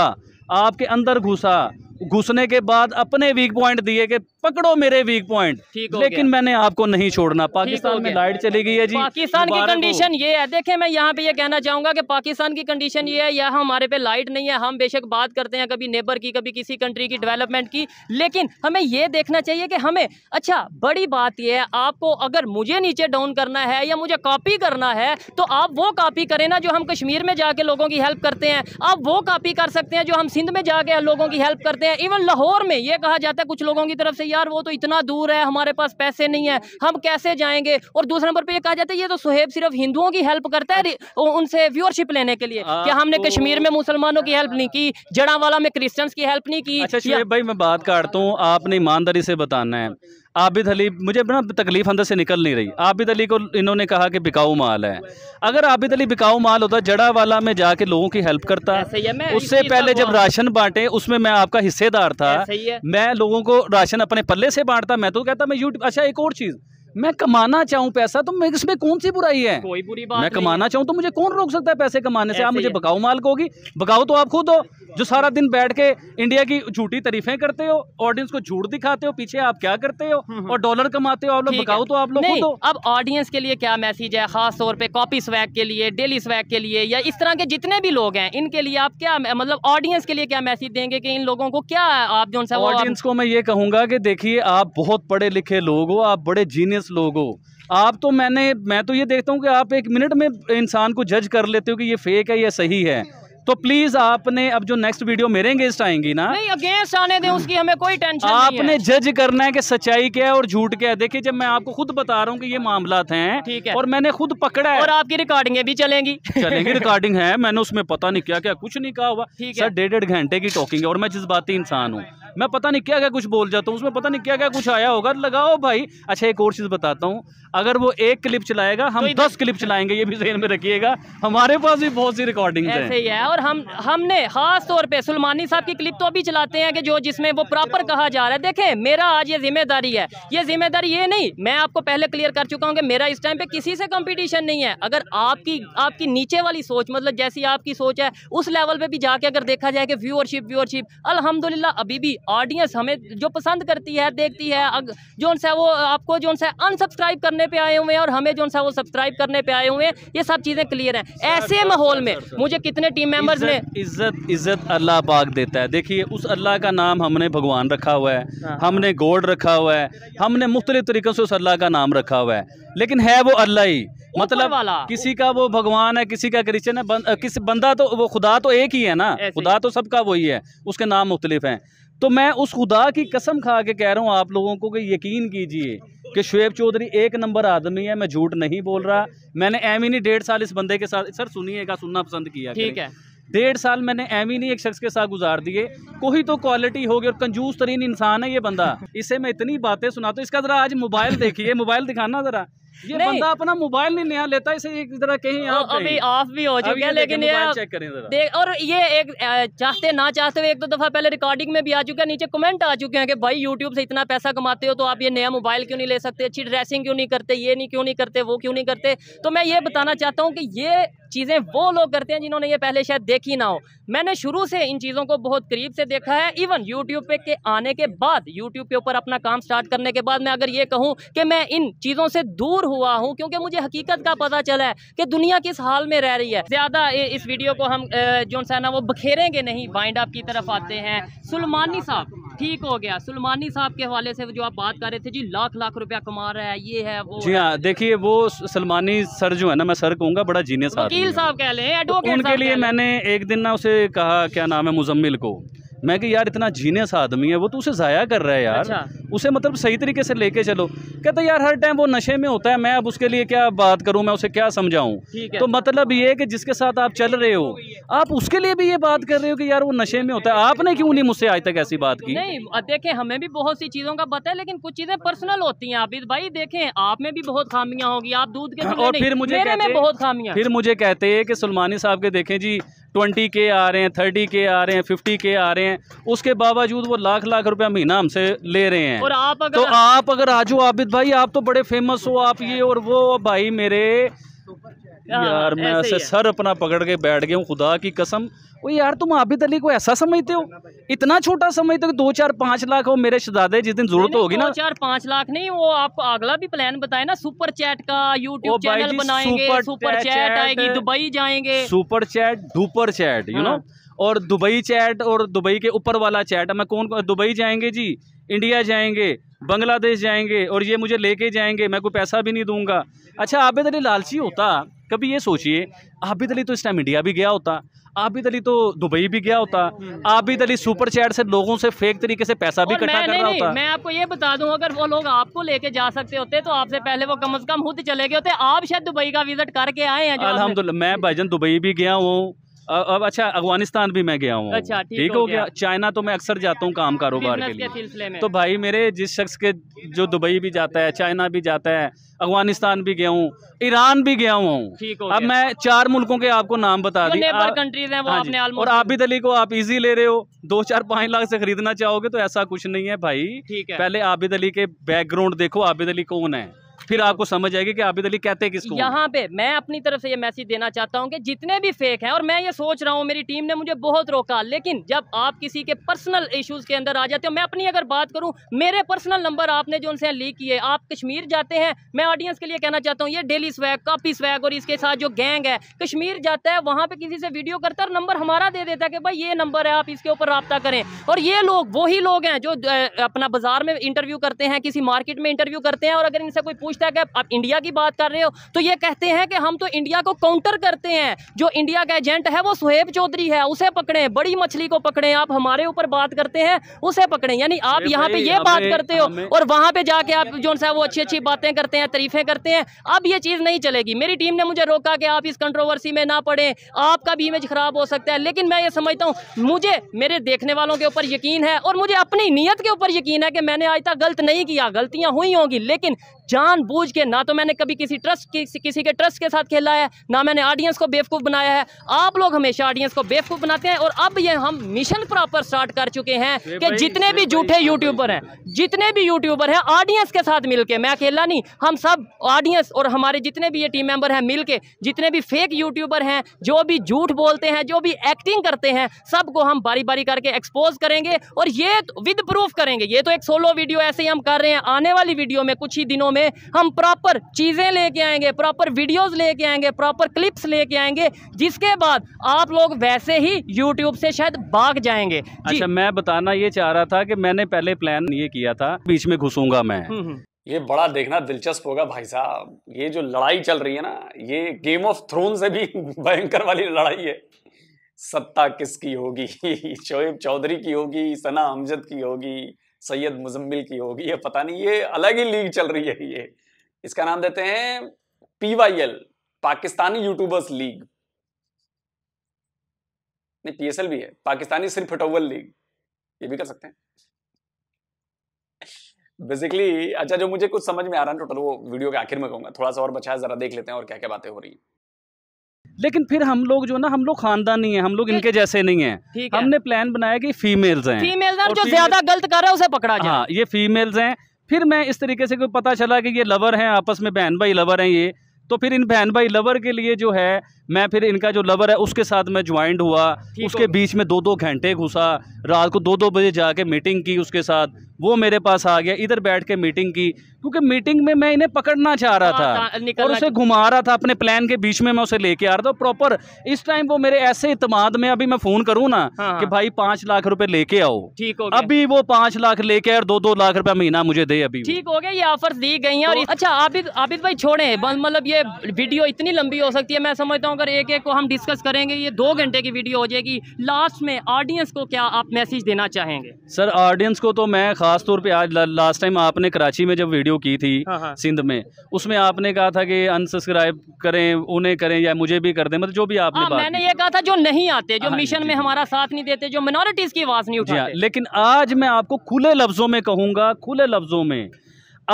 आपके अंदर घुसा घुसने के बाद अपने वीक पॉइंट दिए कि पकड़ो मेरे वीक पॉइंट लेकिन मैंने आपको नहीं छोड़ना पाकिस्तान में लाइट चली गई है जी पाकिस्तान की कंडीशन ये है देखे मैं यहाँ पे ये कहना चाहूंगा की पाकिस्तान की कंडीशन ये है यहाँ हमारे पे लाइट नहीं है हम बेशक बात करते हैं कभी नेबर की कभी किसी कंट्री की डेवलपमेंट की लेकिन हमें ये देखना चाहिए कि हमें अच्छा बड़ी बात यह है आपको अगर मुझे नीचे डाउन करना है या मुझे कॉपी करना है तो आप वो कॉपी करें ना जो हम कश्मीर में जाके लोगों की हेल्प करते हैं आप वो कॉपी कर सकते हैं जो हम सिंध में जाके लोगों की हेल्प करते हैं इवन लाहौर में ये कहा जाता है कुछ लोगों की तरफ से यार वो तो इतना दूर है हमारे पास पैसे नहीं है हम कैसे जाएंगे और दूसरे नंबर पर यह कहा जाता है ये तो सुहेब सिर्फ हिंदुओं की हेल्प करता है अच्छा। उनसे व्यूअरशिप लेने के लिए क्या हमने कश्मीर में मुसलमानों की हेल्प नहीं की जड़ा वाला में क्रिश्चियंस की हेल्प नहीं की अच्छा भाई मैं बात काटता हूँ आपने ईमानदारी से बताना है आबिद अली मुझे ना तकलीफ अंदर से निकल नहीं रही आबिद अली को इन्होंने कहा कि बिकाऊ माल है अगर आबिद अली बिकाऊ माल होता जड़ा वाला में जाके लोगों की हेल्प करता उससे पहले जब राशन बांटे उसमें मैं आपका हिस्सेदार था मैं लोगों को राशन अपने पल्ले से बांटता मैं तो कहता मैं यूट्यूब अच्छा एक और चीज़ मैं कमाना चाहूँ पैसा तो मैं इसमें कौन सी बुराई है कोई बुरी बात मैं कमाना चाहूँ तो मुझे कौन रोक सकता है पैसे कमाने से आप मुझे बकाऊ माल कहोगी बकाऊ तो आप खुद हो जो सारा दिन बैठ के इंडिया की झूठी तरीफें करते हो ऑडियंस को झूठ दिखाते हो पीछे आप क्या करते हो हम्म, हम्म। और डॉलर कमाते हो आप लोग बताओ तो आप लोग तो अब ऑडियंस के लिए क्या मैसेज है खास तौर पे कॉपी स्वैग के लिए डेली स्वैग के लिए या इस तरह के जितने भी लोग हैं इनके लिए आप क्या मतलब ऑडियंस के लिए क्या मैसेज देंगे कि इन लोगों को क्या आप जो ऑडियंस को मैं ये कहूँगा कि देखिए आप बहुत पढ़े लिखे लोग हो आप बड़े जीनियस लोग हो आप तो मैंने मैं तो ये देखता हूँ कि आप एक मिनट में इंसान को जज कर लेते हो कि ये फेक है या सही है तो प्लीज आपने अब जो नेक्स्ट वीडियो मेरे अगेंस्ट आएंगी ना नहीं अगेंस्ट आने दें उसकी हमें कोई टेंशन आपने जज करना है कि सच्चाई क्या है और झूठ क्या है देखिए जब मैं आपको खुद बता रहा हूँ कि ये मामला हैं ठीक है और मैंने खुद पकड़ा है और आपकी रिकॉर्डिंग भी चलेंगी चलेगी रिकॉर्डिंग *laughs* है मैंने उसमें पता नहीं क्या क्या कुछ नहीं कहा हुआ डेढ़ डेढ़ घंटे की टॉकिंग है और मैं जज्बाती इंसान हूँ मैं पता नहीं क्या क्या कुछ बोल जाता हूँ उसमें पता नहीं क्या क्या कुछ आया होगा तो लगाओ भाई अच्छा एक और चीज़ बताता हूँ अगर वो एक क्लिप चलाएगा हम तो दस क्लिप चलाएंगे ये भी जहन में रखिएगा हमारे पास भी बहुत सी रिकॉर्डिंग है और हम हमने खास तौर पर सुलमानी साहब की क्लिप तो अभी चलाते हैं कि जो जिसमें वो प्रॉपर कहा जा रहा है देखें मेरा आज ये जिम्मेदारी है ये जिम्मेदारी ये नहीं मैं आपको पहले क्लियर कर चुका हूँ कि मेरा इस टाइम पे किसी से कॉम्पिटिशन नहीं है अगर आपकी आपकी नीचे वाली सोच मतलब जैसी आपकी सोच है उस लेवल पे भी जाके अगर देखा जाए कि व्यूअरशिप व्यूअरशिप अल्हम्दुलिल्लाह अभी भी ऑडियंस हमें जो पसंद करती है देखती है जो सा वो आपको जो सा अनसब्सक्राइब करने पे आए हुए हैं और हमें जो सा वो सब्सक्राइब करने पे आए हुए हैं ये सब चीज़ें क्लियर हैं ऐसे माहौल में मुझे कितने टीम मेम्बर्स ने इज्जत इज्जत अल्लाह पाक देता है देखिए उस अल्लाह का नाम हमने भगवान रखा हुआ है हाँ, हाँ। हमने गोड रखा हुआ है हमने मुख्तलि तरीक़ों से उस अल्लाह का नाम रखा हुआ है लेकिन है वो अल्लाह ही मतलब वाला किसी का वो भगवान है किसी का क्रिश्चन है बन, किस बंदा तो वो खुदा तो एक ही है ना खुदा तो सबका वही है उसके नाम मुख्तलिफ हैं तो मैं उस खुदा की कसम खा के कह रहा हूँ आप लोगों को कि यकीन कीजिए कि शुएब चौधरी एक नंबर आदमी है मैं झूठ नहीं बोल रहा मैंने एम ही नहीं डेढ़ साल इस बंदे के साथ सर सुनिएगा सुनना पसंद किया ठीक है डेढ़ साल मैंने एम ही नहीं एक शख्स के साथ गुजार दिए कोई तो क्वालिटी होगी और कंजूस तरीन इंसान है ये बंदा इसे मैं इतनी बातें सुनाता हूँ इसका ज़रा आज मोबाइल देखिए मोबाइल दिखाना ज़रा ये बंदा अपना मोबाइल नहीं नया लेता इसे एक तरह कहीं आप अभी ऑफ भी हो चुका है लेकिन ये चेक करें देख और ये एक चाहते ना चाहते हुए एक दो तो दफा पहले रिकॉर्डिंग में भी आ चुका है नीचे कमेंट आ चुके हैं कि भाई यूट्यूब से इतना पैसा कमाते हो तो आप ये नया मोबाइल क्यों नहीं ले सकते अच्छी ड्रेसिंग क्यों नहीं करते ये नहीं क्यों नहीं करते वो क्यों नहीं करते तो मैं ये बताना चाहता हूँ कि ये चीज़ें वो लोग करते हैं जिन्होंने ये पहले शायद देखी ना हो मैंने शुरू से इन चीज़ों को बहुत करीब से देखा है इवन यूट्यूब पे के आने के बाद यूट्यूब के ऊपर अपना काम स्टार्ट करने के बाद मैं अगर ये कहूँ कि मैं इन चीज़ों से दूर मजबूर हुआ हूँ क्योंकि मुझे हकीकत का पता चला है कि दुनिया किस हाल में रह रही है ज़्यादा इस वीडियो को हम जो है ना वो बखेरेंगे नहीं वाइंड अप की तरफ आते हैं सुलमानी साहब ठीक हो गया सुलमानी साहब के हवाले से जो आप बात कर रहे थे जी लाख लाख रुपया कमा रहा है ये है वो जी हाँ देखिए वो सलमानी सर जो है ना मैं सर कहूंगा बड़ा जीने साहब कह लें उनके लिए मैंने एक दिन ना उसे कहा क्या नाम है मुजम्मिल को मैं कि यार इतना जीनियस आदमी है वो तो उसे ज़ाया कर रहा है यार अच्छा। उसे मतलब सही तरीके से लेके चलो कहते यार हर टाइम वो नशे में होता है मैं अब उसके लिए क्या बात करूं मैं उसे क्या समझाऊं तो मतलब ये कि जिसके साथ आप चल रहे हो आप उसके लिए भी ये बात कर रहे हो कि यार वो नशे में होता है आपने क्यों नहीं मुझसे आज तक ऐसी बात की देखे हमें भी बहुत सी चीज़ों का पता है लेकिन कुछ चीज़ें पर्सनल होती हैं आप भाई देखें आप में भी बहुत खामियां होगी आप दूध के हाँ, और फिर मुझे बहुत खामियां फिर मुझे कहते हैं कि सलमानी साहब के देखें जी ट्वेंटी के आ रहे हैं थर्टी के आ रहे हैं फिफ्टी के आ रहे हैं उसके बावजूद वो लाख लाख रुपया महीना हमसे ले रहे हैं और आप अगर तो आप अगर आजू आबिद भाई आप तो बड़े फेमस हो आप ये और वो भाई मेरे यार हाँ, मैं ऐसे सर अपना पकड़ के बैठ गया हूँ खुदा की कसम वो यार तुम आबिद अली को ऐसा समझते हो इतना छोटा समझते हो दो चार पाँच लाख हो मेरे शहजादे जिस दिन जरूरत होगी ना चार पाँच लाख नहीं वो आपको अगला भी प्लान बताए ना सुपर चैट का यूट्यूब चैनल बनाएंगे सुपर चैट आएगी दुबई जाएंगे super chat duper chat you know और दुबई चैट और दुबई के ऊपर वाला चैट मैं कौन दुबई जाएंगे जी इंडिया जाएंगे बांग्लादेश जाएंगे और ये मुझे लेके जाएंगे मैं कोई पैसा भी नहीं दूंगा अच्छा आबिद अली लालची होता कभी ये सोचिए आबिद अली तो इस टाइम इंडिया भी गया होता आबिद अली तो दुबई भी गया होता हम्म। आबिद अली सुपर चैट से लोगों से फेक तरीके से पैसा भी कटा कर रहा होता मैं आपको ये बता दूं अगर वो लोग आपको लेके जा सकते होते तो आपसे पहले वो कम से कम खुद चले गए होते आप शायद दुबई का विजिट करके आए हैं अलहमदुल्ला मैं भाईजन दुबई भी गया हूँ अब अच्छा अफगानिस्तान भी मैं गया अच्छा, हूँ अच्छा ठीक हो गया चाइना तो मैं अक्सर जाता हूँ काम कारोबार के लिए तो भाई मेरे जिस शख्स के जो दुबई भी जाता है चाइना भी जाता है अफगानिस्तान भी गया हूँ ईरान भी गया हूँ अब मैं चार मुल्कों के आपको नाम बता दी हाँ कंट्रीज और आबिद अली को आप इजी ले रहे हो दो चार पाँच लाख से खरीदना चाहोगे तो ऐसा कुछ नहीं है भाई पहले आबिद अली के बैकग्राउंड देखो आबिद अली कौन है फिर आपको समझ आएगी कि आबिद अली कहते किसको यहाँ पे मैं अपनी तरफ से ये मैसेज देना चाहता हूँ कि जितने भी फेक हैं और मैं ये सोच रहा हूँ मेरी टीम ने मुझे बहुत रोका लेकिन जब आप किसी के पर्सनल इश्यूज़ के अंदर आ जाते हो मैं अपनी अगर बात करूँ मेरे पर्सनल नंबर आपने जो उनसे लीक किए आप कश्मीर जाते हैं मैं ऑडियंस के लिए कहना चाहता हूँ ये डेली स्वैग कापी स्वैग और इसके साथ जो गैंग है कश्मीर जाता है वहाँ पर किसी से वीडियो करता है और नंबर हमारा दे देता है कि भाई ये नंबर है आप इसके ऊपर रबता करें और ये लोग वही लोग हैं जो अपना बाजार में इंटरव्यू करते हैं किसी मार्केट में इंटरव्यू करते हैं और अगर इनसे कोई पूछता है कि आप इंडिया की बात कर रहे हो तो ये कहते हैं कि हम तो इंडिया को काउंटर करते हैं जो इंडिया का एजेंट है वो सुहेब चौधरी है उसे पकड़े बड़ी मछली को पकड़े आप हमारे ऊपर बात करते हैं उसे पकड़े यानी आप यहाँ पे ये बात करते हो और वहां पे जाके आप जो है वो अच्छी अच्छी बातें करते हैं तरीफें करते हैं अब ये चीज़ नहीं चलेगी मेरी टीम ने मुझे रोका कि आप इस कंट्रोवर्सी में ना पड़े आपका भी इमेज ख़राब हो सकता है लेकिन मैं ये समझता हूँ मुझे मेरे देखने वालों के ऊपर यकीन है और मुझे अपनी नीयत के ऊपर यकीन है कि मैंने आज तक गलत नहीं किया गलतियां हुई होंगी लेकिन जहां जान बूझ के ना तो मैंने कभी किसी ट्रस्ट किस, किसी के ट्रस्ट के साथ खेला है ना मैंने ऑडियंस को बेवकूफ़ बनाया है आप लोग हमेशा ऑडियंस को बेवकूफ़ बनाते हैं और अब ये हम मिशन प्रॉपर स्टार्ट कर चुके हैं कि जितने भी झूठे यूट्यूबर हैं जितने भी यूट्यूबर हैं ऑडियंस के साथ मिल मैं अकेला नहीं हम सब ऑडियंस और हमारे जितने भी ये टीम मेम्बर हैं मिल जितने भी फेक यूट्यूबर हैं जो भी झूठ बोलते हैं जो भी एक्टिंग करते हैं सबको हम बारी बारी करके एक्सपोज करेंगे और ये विद तो प्रूफ करेंगे ये तो एक सोलो वीडियो ऐसे ही हम कर रहे हैं आने वाली वीडियो में कुछ ही दिनों में हम प्रॉपर चीज़ें लेके आएंगे प्रॉपर वीडियोस लेके आएंगे प्रॉपर क्लिप्स लेके आएंगे जिसके बाद आप लोग वैसे ही यूट्यूब से शायद भाग जाएंगे अच्छा मैं बताना ये चाह रहा था कि मैंने पहले प्लान ये किया था बीच में घुसूंगा मैं हम्म, हम्म। ये बड़ा देखना दिलचस्प होगा भाई साहब ये जो लड़ाई चल रही है ना ये गेम ऑफ थ्रोन से भी *laughs* भयंकर वाली लड़ाई है सत्ता किसकी होगी *laughs* शोएब चौधरी की होगी सना अमजद की होगी सैयद मुजम्मिल की होगी ये पता नहीं ये अलग ही लीग चल रही है ये इसका नाम देते हैं पीवाईएल पाकिस्तानी यूट्यूबर्स लीग नहीं पीएसएल भी है पाकिस्तानी सिर्फ फुटबॉल लीग ये भी कर सकते हैं बेसिकली अच्छा जो मुझे कुछ समझ में आ रहा है टोटल वो वीडियो के आखिर में कहूंगा थोड़ा सा और बचा है जरा देख लेते हैं और क्या क्या बातें हो रही है लेकिन फिर हम लोग जो ना हम लोग खानदानी है हम लोग इनके जैसे नहीं है हमने प्लान बनाया कि फीमेल्स हैं फीमेल हैं जो ज्यादा गलत कर रहा है उसे पकड़ा जाए हाँ ये फीमेल्स हैं फिर मैं इस तरीके से कोई पता चला कि ये लवर हैं आपस में बहन भाई लवर हैं ये तो फिर इन बहन भाई लवर के लिए जो है मैं फिर इनका जो लवर है उसके साथ मैं ज्वाइंट हुआ उसके बीच में दो दो घंटे घुसा रात को दो दो बजे जाके मीटिंग की उसके साथ वो मेरे पास आ गया इधर बैठ के मीटिंग की क्योंकि मीटिंग में मैं इन्हें पकड़ना चाह रहा हाँ, था हाँ, और उसे घुमा रहा था अपने प्लान के बीच में मैं उसे लेके आ रहा था प्रॉपर इस टाइम वो मेरे ऐसे इतमाद में अभी मैं फोन करूँ ना हाँ।, हाँ। कि भाई पांच लाख रुपए लेके आओ ठीक हो अभी वो पांच लाख लेके आए और दो दो लाख रुपया महीना मुझे दे अभी ठीक हो गया ये ऑफर दी गई है और तो अच्छा आबिद आबिद भाई छोड़े मतलब ये वीडियो इतनी लंबी हो सकती है मैं समझता हूँ अगर एक एक को हम डिस्कस करेंगे ये दो घंटे की वीडियो हो जाएगी लास्ट में ऑडियंस को क्या आप मैसेज देना चाहेंगे सर ऑडियंस को तो मैं खास तौर पे आज लास्ट टाइम आपने कराची में जब वीडियो वीडियो की थी हाँ, हाँ सिंध में उसमें आपने कहा था कि अनसब्सक्राइब करें उन्हें करें या मुझे भी कर दें मतलब जो भी आपने हाँ, बात मैंने ये कहा था जो नहीं आते जो मिशन हाँ में हमारा साथ नहीं देते जो मिनोरिटीज की आवाज़ नहीं हाँ, उठा लेकिन आज मैं आपको खुले लफ्ज़ों में कहूंगा खुले लफ्ज़ों में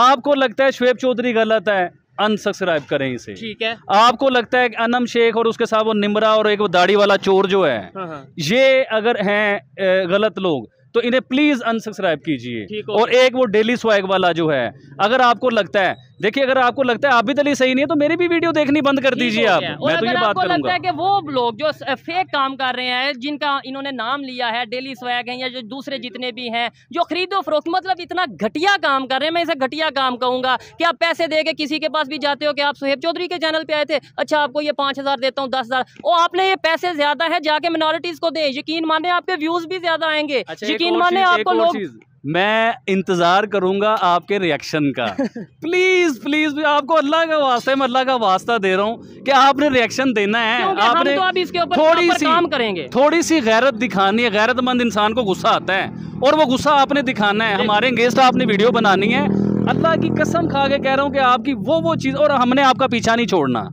आपको लगता है शुएब चौधरी गलत है अनसब्सक्राइब करें इसे ठीक है आपको लगता है कि अनम शेख और उसके साथ वो निमरा और एक वो दाढ़ी वाला चोर जो है हाँ। ये अगर हैं गलत लोग तो इन्हें प्लीज़ अनसब्सक्राइब कीजिए और एक वो डेली स्वैग वाला जो है अगर आपको लगता है देखिए अगर आपको लगता है आबिद अली सही नहीं है तो मेरी भी वीडियो देखनी बंद कर दीजिए आप मैं तो ये बात आपको लगता है कि वो लोग जो फेक काम कर रहे हैं जिनका इन्होंने नाम लिया है डेली स्वैग है या जो दूसरे जितने भी हैं जो खरीदो फरोख मतलब इतना घटिया काम कर रहे हैं मैं इसे घटिया काम कहूंगा कि आप पैसे दे के किसी के पास भी जाते हो कि आप सुहेब चौधरी के चैनल पर आए थे अच्छा आपको ये पाँच हज़ार देता हूँ दस हज़ार वो आपने ये पैसे ज़्यादा है जाके मिनोरिटीज़ को दे यकीन माने आपके व्यूज़ भी ज़्यादा आएंगे अच्छा, यकीन माने आपको लोग मैं इंतज़ार करूंगा आपके रिएक्शन का प्लीज़ *laughs* प्लीज़ आपको अल्लाह का वास्ता मैं अल्लाह का वास्ता दे रहा हूँ कि आपने रिएक्शन देना है आपने तो आप इसके ऊपर थोड़ी सी काम करेंगे थोड़ी सी गैरत दिखानी है गैरतमंद इंसान को गुस्सा आता है और वो गुस्सा आपने दिखाना है हमारे गेस्ट आपने वीडियो बनानी है अल्लाह की कसम खा के कह रहा हूँ कि आपकी वो वो चीज़ और हमने आपका पीछा नहीं छोड़ना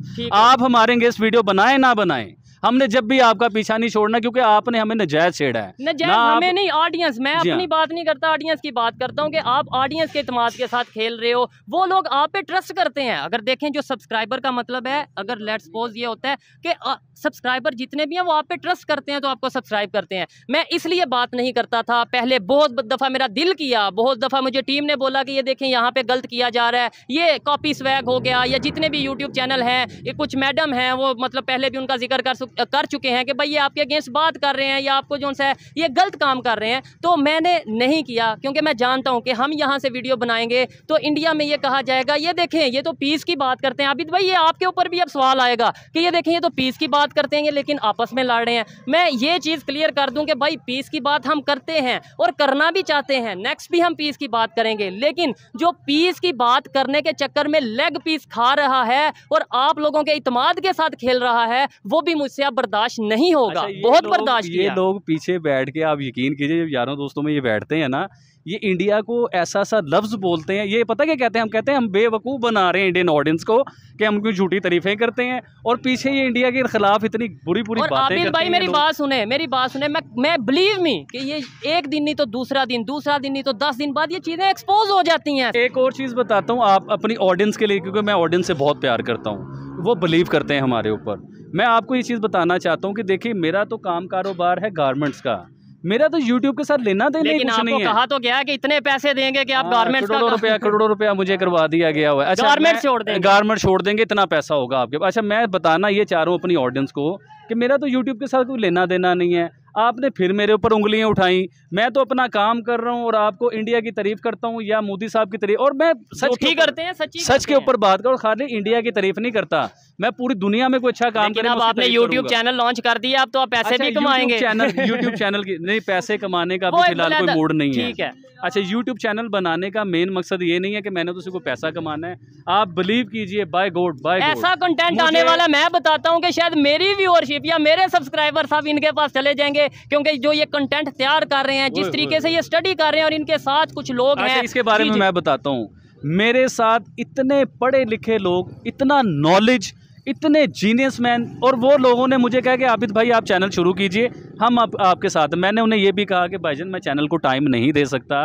आप हमारे गेस्ट वीडियो बनाए ना बनाएं हमने जब भी आपका पीछा नहीं छोड़ना क्योंकि आपने हमें नजायज छेड़ा है नजायज हमें नहीं ऑडियंस मैं अपनी हाँ। बात नहीं करता ऑडियंस की बात करता हूँ कि आप ऑडियंस के इतमाद के साथ खेल रहे हो वो लोग आप पे ट्रस्ट करते हैं अगर देखें जो सब्सक्राइबर का मतलब है अगर लेट सपोज ये होता है कि सब्सक्राइबर जितने भी हैं वो आप पे ट्रस्ट करते हैं तो आपको सब्सक्राइब करते हैं मैं इसलिए बात नहीं करता था पहले बहुत दफ़ा मेरा दिल किया बहुत दफ़ा मुझे टीम ने बोला कि ये देखें यहाँ पे गलत किया जा रहा है ये कॉपी स्वैग हो गया या जितने भी यूट्यूब चैनल हैं ये कुछ मैडम हैं वो मतलब पहले भी उनका जिक्र कर कर चुके हैं कि भाई ये आपके अगेंस्ट बात कर रहे हैं या आपको जो है ये गलत काम कर रहे हैं तो मैंने नहीं किया क्योंकि मैं जानता हूँ कि हम यहाँ से वीडियो बनाएंगे तो इंडिया में ये कहा जाएगा ये देखें ये तो पीस की बात करते हैं अभी तो भाई ये आपके ऊपर भी अब सवाल आएगा कि ये देखें ये तो पीस की बात करते हैं लेकिन आपस में लड़ रहे हैं मैं ये चीज़ क्लियर कर दूँ कि भाई पीस की बात हम करते हैं और करना भी चाहते हैं नेक्स्ट भी हम पीस की बात करेंगे लेकिन जो पीस की बात करने के चक्कर में लेग पीस खा रहा है और आप लोगों के इतमाद के साथ खेल रहा है वो भी मुझसे से अब बर्दाश्त नहीं होगा अच्छा, बहुत बर्दाश्त ये लोग पीछे बैठ के आप यकीन कीजिए जब यारों दोस्तों में ये बैठते हैं ना ये इंडिया को ऐसा सा लफ्ज़ बोलते हैं ये पता क्या कहते हैं हम कहते हैं हम बेवकूफ़ बना रहे हैं इंडियन ऑडियंस को कि हम क्यों झूठी तरीफे करते हैं और पीछे ये इंडिया के खिलाफ इतनी बुरी बुरी बात बातें भाई मेरी बात सुने मेरी बात सुने मैं मैं बिलीव मी कि ये एक दिन नहीं तो दूसरा दिन दूसरा दिन नहीं तो दस दिन बाद ये चीज़ें एक्सपोज हो जाती हैं एक और चीज़ बताता हूँ आप अपनी ऑडियंस के लिए क्योंकि मैं ऑडियंस से बहुत प्यार करता हूँ वो बिलीव करते हैं हमारे ऊपर मैं आपको ये चीज़ बताना चाहता हूँ कि देखिए मेरा तो काम कारोबार है गारमेंट्स का मेरा तो YouTube के साथ लेना देना लेकिन कुछ नहीं है कहा तो क्या कि इतने पैसे देंगे कि आप गारमेंट्स हाँ, करोड़ों रुपया करोड़ों रुपया मुझे करवा दिया गया हुआ है अच्छा गारमेंट छोड़ देंगे गारमेंट छोड़ देंगे इतना पैसा होगा आपके अच्छा मैं बताना ये चाह रहा हूँ अपनी ऑडियंस को कि मेरा तो यूट्यूब के साथ कोई लेना देना नहीं है आपने फिर मेरे ऊपर उंगलियां उठाई मैं तो अपना काम कर रहा हूँ और आपको इंडिया की तारीफ करता हूँ या मोदी साहब की तारीफ और मैं सच ही करते हैं सच सच के ऊपर बात कर खाली इंडिया की तारीफ नहीं करता मैं पूरी दुनिया में कोई अच्छा काम कर आपने यूट्यूब चैनल लॉन्च कर दिया आप तो आप पैसे भी अच्छा, कमाएंगे चैनल यूट्यूब चैनल की नहीं पैसे कमाने का अभी फिलहाल कोई मूड नहीं है ठीक है अच्छा यूट्यूब चैनल बनाने का मेन मकसद ये नहीं है कि मैंने तो उसी को पैसा कमाना है आप बिलीव कीजिए बाय गोड बाय ऐसा कंटेंट आने वाला मैं बताता हूँ कि शायद मेरी व्यूअरशिप या मेरे सब्सक्राइबर आप इनके पास चले जाएंगे क्योंकि जो ये कंटेंट तैयार कर रहे हैं जिस तरीके से ये स्टडी कर रहे हैं और इनके साथ कुछ लोग अच्छा, हैं इसके बारे में मैं बताता हूँ मेरे साथ इतने पढ़े लिखे लोग इतना नॉलेज इतने जीनियस मैन और वो लोगों ने मुझे कहा कि आबिद भाई आप चैनल शुरू कीजिए हम आप, आपके साथ मैंने उन्हें ये भी कहा कि भाईजान मैं चैनल को टाइम नहीं दे सकता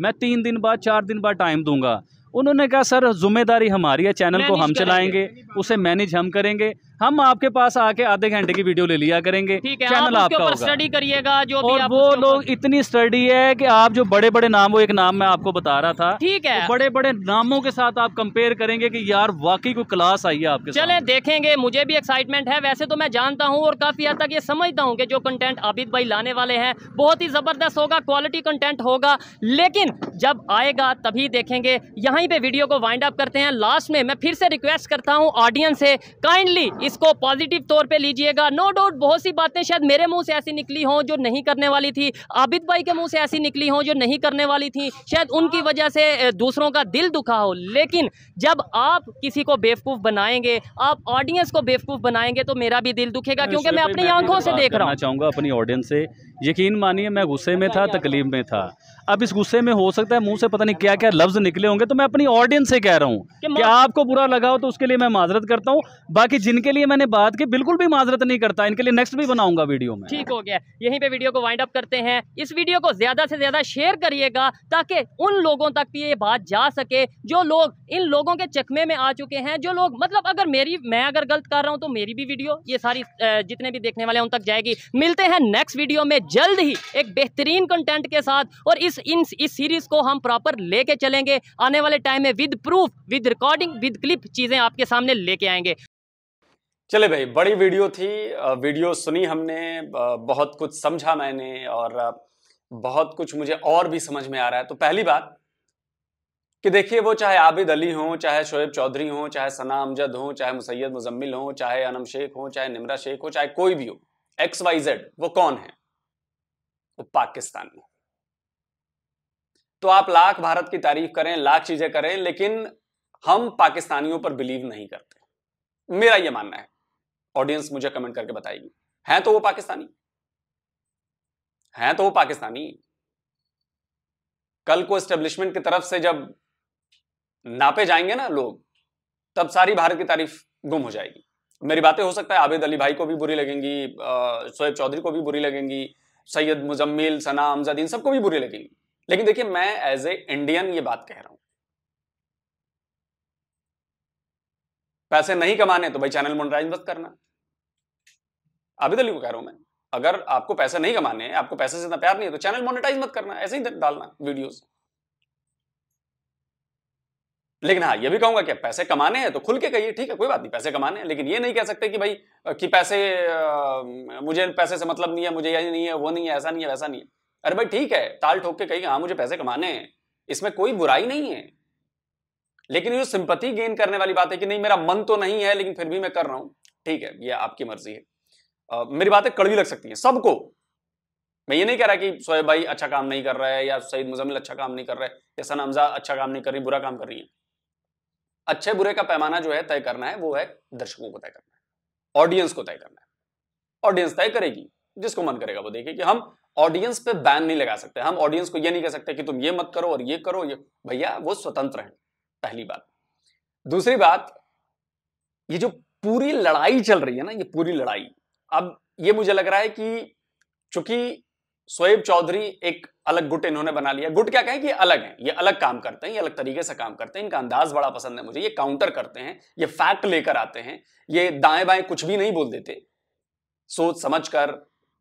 मैं तीन दिन बाद चार दिन बाद टाइम दूंगा उन्होंने कहा सर जिम्मेदारी हमारी है चैनल को हम चलाएंगे उसे मैनेज हम करेंगे हम आपके पास आके आधे घंटे की वीडियो ले लिया करेंगे ठीक है चैनल आप आपका स्टडी करिएगा जो और भी वो लोग इतनी स्टडी है कि आप जो बड़े बड़े नाम वो एक नाम मैं आपको बता रहा था ठीक है तो बड़े बड़े नामों के साथ आप कंपेयर करेंगे कि यार वाकई को क्लास आई है आपके चले देखेंगे मुझे भी एक्साइटमेंट है वैसे तो मैं जानता हूँ और काफी हद तक ये समझता हूँ की जो कंटेंट आबिद भाई लाने वाले हैं बहुत ही जबरदस्त होगा क्वालिटी कंटेंट होगा लेकिन जब आएगा तभी देखेंगे यहाँ पे वीडियो को वाइंड अप करते हैं लास्ट में मैं फिर से रिक्वेस्ट करता हूँ ऑडियंस से काइंडली इसको पॉजिटिव तौर पे लीजिएगा नो डाउट बहुत सी बातें शायद मेरे मुंह से ऐसी निकली हों जो नहीं करने वाली थी आबिद भाई के मुंह से ऐसी निकली हों जो नहीं करने वाली थी शायद उनकी वजह से दूसरों का दिल दुखा हो लेकिन जब आप किसी को बेवकूफ़ बनाएंगे आप ऑडियंस को बेवकूफ़ बनाएंगे तो मेरा भी दिल दुखेगा क्योंकि मैं अपनी आंखों से देख रहा हूँ चाहूँगा अपनी ऑडियंस से यकीन मानिए मैं गुस्से में था तकलीफ में था अब इस गुस्से में हो सकता है मुंह से पता नहीं क्या क्या लफ्ज़ निकले होंगे तो मैं अपनी ऑडियंस से कह रहा हूँ कि आपको बुरा लगा हो तो उसके लिए मैं माजरत करता हूँ बाकी जिनके लिए मैंने बात की बिल्कुल भी माजरत नहीं करता इनके लिए नेक्स्ट भी बनाऊंगा वीडियो में ठीक हो गया यहीं पर वीडियो को वाइंड अप करते हैं इस वीडियो को ज़्यादा से ज़्यादा शेयर करिएगा ताकि उन लोगों तक भी ये बात जा सके जो लोग इन लोगों के चकमे में आ चुके हैं जो लोग मतलब अगर मेरी मैं अगर गलत कर रहा हूँ तो मेरी भी वीडियो ये सारी जितने भी देखने वाले हैं उन तक जाएगी मिलते हैं नेक्स्ट वीडियो में जल्द ही एक बेहतरीन कंटेंट के साथ और इस इस इन इस सीरीज़ को हम प्रॉपर लेके चलेंगे आने वाले टाइम में with proof with recording with clip चीज़ें आपके सामने लेके आएंगे चले भाई बड़ी वीडियो थी वीडियो सुनी हमने बहुत कुछ समझा मैंने और बहुत कुछ मुझे और भी समझ में आ रहा है तो पहली बात कि देखिए वो चाहे आबिद अली हों चाहे शोएब चौधरी हों चाहे सना अमजद हों चाहे मुसैद मुजम्मिल हों चाहे अनम शेख हों चाहे निमरा शेख हो चाहे कोई भी हो एक्स वाई जेड वो कौन है वो पाकिस्तानी तो आप लाख भारत की तारीफ करें लाख चीजें करें लेकिन हम पाकिस्तानियों पर बिलीव नहीं करते मेरा यह मानना है ऑडियंस मुझे कमेंट करके बताएगी हैं तो वो पाकिस्तानी हैं तो वो पाकिस्तानी कल को एस्टेब्लिशमेंट की तरफ से जब नापे जाएंगे ना लोग तब सारी भारत की तारीफ गुम हो जाएगी मेरी बातें हो सकता है आबेद अली भाई को भी बुरी लगेंगी शोएब चौधरी को भी बुरी लगेंगी सैयद मुजम्मिल सना अमजद इन सबको भी बुरी लगेंगी लेकिन देखिए मैं एज ए इंडियन ये बात कह रहा हूं पैसे नहीं कमाने तो भाई चैनल मोनिटाइज मत करना अभी तो कह रहा हूं मैं अगर आपको पैसे नहीं कमाने आपको पैसे से इतना प्यार नहीं है तो चैनल मोनिटाइज मत करना ऐसे ही डालना वीडियोस लेकिन हाँ ये भी कहूंगा कि पैसे कमाने हैं तो खुल के कहिए ठीक है कोई बात नहीं पैसे कमाने हैं लेकिन ये नहीं कह सकते कि भाई कि पैसे आ, मुझे पैसे से मतलब नहीं है मुझे यही नहीं है वो नहीं है ऐसा नहीं है वैसा नहीं है अरे भाई ठीक है ताल ठोक के कही हाँ मुझे पैसे कमाने हैं इसमें कोई बुराई नहीं है लेकिन ये सिंपति गेन करने वाली बात है कि नहीं मेरा मन तो नहीं है लेकिन फिर भी मैं कर रहा हूं ठीक है ये आपकी मर्जी है आ, मेरी बातें कड़वी लग सकती हैं सबको मैं ये नहीं कह रहा कि सोएब भाई अच्छा काम नहीं कर रहा है या सईद मुजमिल अच्छा काम नहीं कर रहा है या सना हमजा अच्छा काम नहीं कर रही बुरा काम कर रही है अच्छे बुरे का पैमाना जो है तय करना है वो है दर्शकों को तय करना है ऑडियंस को तय करना है ऑडियंस तय करेगी जिसको मन करेगा वो देखे कि हम ऑडियंस पे बैन नहीं लगा सकते हम ऑडियंस को ये नहीं कह सकते कि तुम ये मत करो और ये करो ये भैया वो स्वतंत्र हैं पहली बात दूसरी बात ये जो पूरी लड़ाई चल रही है ना ये पूरी लड़ाई अब ये मुझे लग रहा है कि चूंकि शोएब चौधरी एक अलग गुट इन्होंने बना लिया गुट क्या कहें कि अलग है ये अलग काम करते हैं ये अलग तरीके से काम करते हैं इनका अंदाज बड़ा पसंद है मुझे ये काउंटर करते हैं ये फैक्ट लेकर आते हैं ये दाएं बाएं कुछ भी नहीं बोल देते सोच समझ कर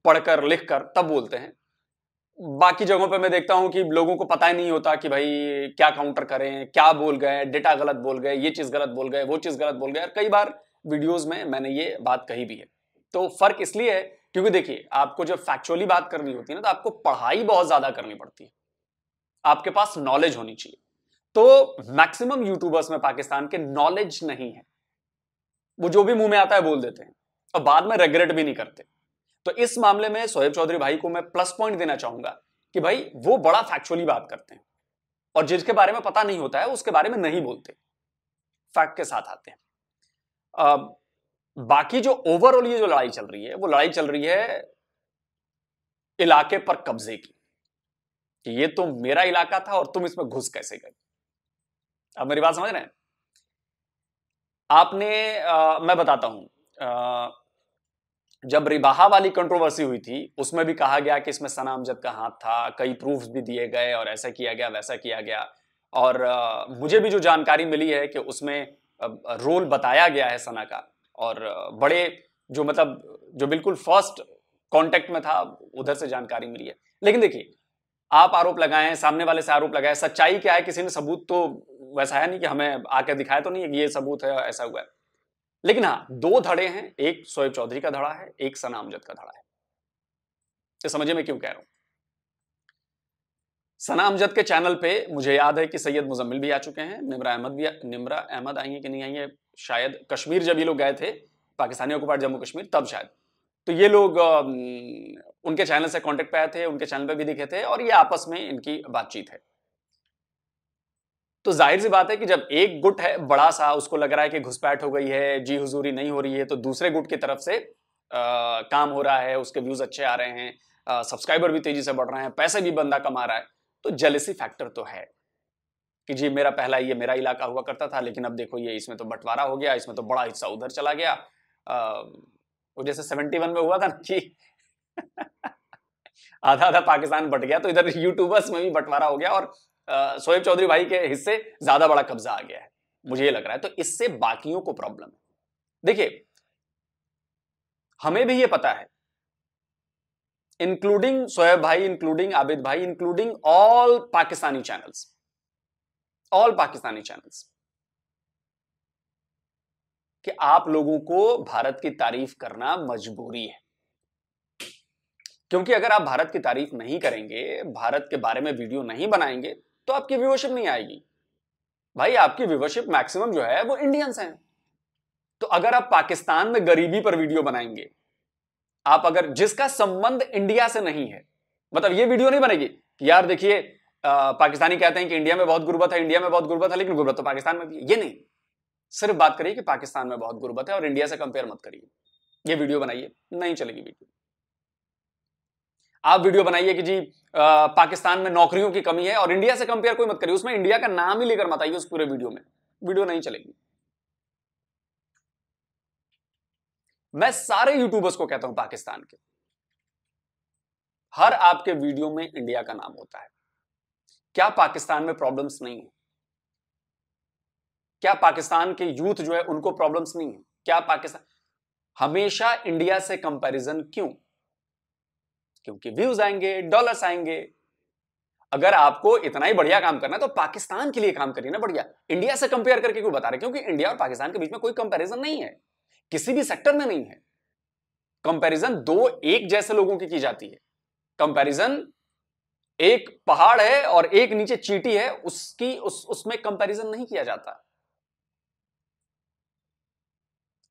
पढ़कर लिखकर तब बोलते हैं बाकी जगहों पर मैं देखता हूं कि लोगों को पता ही नहीं होता कि भाई क्या काउंटर करें क्या बोल गए डेटा गलत बोल गए ये चीज़ गलत बोल गए वो चीज़ गलत बोल गए और कई बार वीडियोज़ में मैंने ये बात कही भी है तो फर्क इसलिए है क्योंकि देखिए आपको जब फैक्चुअली बात करनी होती है ना तो आपको पढ़ाई बहुत ज़्यादा करनी पड़ती है आपके पास नॉलेज होनी चाहिए तो मैक्सिमम यूट्यूबर्स में पाकिस्तान के नॉलेज नहीं है वो जो भी मुंह में आता है बोल देते हैं और बाद में रेग्रेट भी नहीं करते तो इस मामले में सोहेब चौधरी भाई को मैं प्लस पॉइंट देना चाहूंगा कि भाई वो बड़ा फैक्चुअली बात करते हैं और जिसके बारे में पता नहीं होता है उसके बारे में नहीं बोलते फैक्ट के साथ आते हैं आ, बाकी जो ओवरऑल ये जो लड़ाई चल रही है वो लड़ाई चल रही है इलाके पर कब्जे की कि ये तो मेरा इलाका था और तुम इसमें घुस कैसे गए अब मेरी बात समझ रहे हैं आपने आ, मैं बताता हूं आ, जब रिबाहा वाली कंट्रोवर्सी हुई थी उसमें भी कहा गया कि इसमें सना अमजद का हाथ था कई प्रूफ्स भी दिए गए और ऐसा किया गया वैसा किया गया और आ, मुझे भी जो जानकारी मिली है कि उसमें रोल बताया गया है सना का और बड़े जो मतलब जो बिल्कुल फर्स्ट कांटेक्ट में था उधर से जानकारी मिली है लेकिन देखिए आप आरोप लगाए सामने वाले से आरोप लगाए सच्चाई क्या है किसी ने सबूत तो वैसा है नहीं कि हमें आकर दिखाया तो नहीं ये सबूत है ऐसा हुआ है लेकिन हाँ दो धड़े हैं एक शोएब चौधरी का धड़ा है एक सना अमजद का धड़ा है ये समझिए मैं क्यों कह रहा हूं सना अमजद के चैनल पे मुझे याद है कि सैयद मुजम्मिल भी आ चुके हैं निमरा अहमद भी निमरा अहमद आएंगे कि नहीं आएंगे शायद कश्मीर जब ये लोग गए थे पाकिस्तानी ऑक्यूपाइड जम्मू कश्मीर तब शायद तो ये लोग उनके चैनल से कॉन्टेक्ट पे आए थे उनके चैनल पर भी दिखे थे और ये आपस में इनकी बातचीत है तो जाहिर सी बात है कि जब एक गुट है बड़ा सा उसको लग रहा है कि घुसपैठ हो गई है जी हुजूरी नहीं हो रही है तो दूसरे गुट की तरफ से आ, काम हो रहा है उसके व्यूज अच्छे आ रहे हैं सब्सक्राइबर भी तेजी से बढ़ रहे हैं पैसे भी बंदा कमा रहा है तो जलसी फैक्टर तो है कि जी मेरा पहला ये मेरा इलाका हुआ करता था लेकिन अब देखो ये इसमें तो बंटवारा हो गया इसमें तो बड़ा हिस्सा उधर चला गया वो जैसे सेवेंटी वन में हुआ था ना कि *laughs* आधा आधा पाकिस्तान बट गया तो इधर यूट्यूबर्स में भी बंटवारा हो गया और सोएब चौधरी भाई के हिस्से ज्यादा बड़ा कब्जा आ गया है मुझे ये लग रहा है तो इससे बाकियों को प्रॉब्लम है देखिए हमें भी ये पता है इंक्लूडिंग सोएब भाई इंक्लूडिंग आबिद भाई including all Pakistani channels all Pakistani channels कि आप लोगों को भारत की तारीफ करना मजबूरी है क्योंकि अगर आप भारत की तारीफ नहीं करेंगे भारत के बारे में वीडियो नहीं बनाएंगे तो आपकी व्यूअरशिप नहीं आएगी भाई आपकी व्यूअरशिप मैक्सिमम जो है वो इंडियंस हैं तो अगर आप पाकिस्तान में गरीबी पर वीडियो बनाएंगे आप अगर जिसका संबंध इंडिया से नहीं है मतलब ये वीडियो नहीं बनेगी यार देखिए पाकिस्तानी कहते हैं कि इंडिया में बहुत गुर्बत है इंडिया में बहुत गुर्बत है लेकिन गुर्बत तो पाकिस्तान में ये नहीं सिर्फ बात करिए कि पाकिस्तान में बहुत गुर्बत है और इंडिया से कंपेयर मत करिए ये वीडियो बनाइए नहीं चलेगी वीडियो आप वीडियो बनाइए कि जी आ, पाकिस्तान में नौकरियों की कमी है और इंडिया से कंपेयर कोई मत करिए उसमें इंडिया का नाम ही लेकर मत आइए उस पूरे वीडियो में वीडियो नहीं चलेगी मैं सारे यूट्यूबर्स को कहता हूं पाकिस्तान के हर आपके वीडियो में इंडिया का नाम होता है क्या पाकिस्तान में प्रॉब्लम्स नहीं है क्या पाकिस्तान के यूथ जो है उनको प्रॉब्लम्स नहीं है क्या पाकिस्तान हमेशा इंडिया से कंपैरिजन क्यों क्योंकि व्यूज आएंगे डॉलर्स आएंगे अगर आपको इतना ही बढ़िया काम करना है तो पाकिस्तान के लिए काम करिए ना बढ़िया इंडिया से कंपेयर करके क्यों बता रहे क्योंकि इंडिया और पाकिस्तान के बीच में कोई कंपेरिजन नहीं है किसी भी सेक्टर में नहीं है कंपेरिजन दो एक जैसे लोगों की की जाती है कंपेरिजन एक पहाड़ है और एक नीचे चीटी है उसकी उस उसमें कंपेरिजन नहीं किया जाता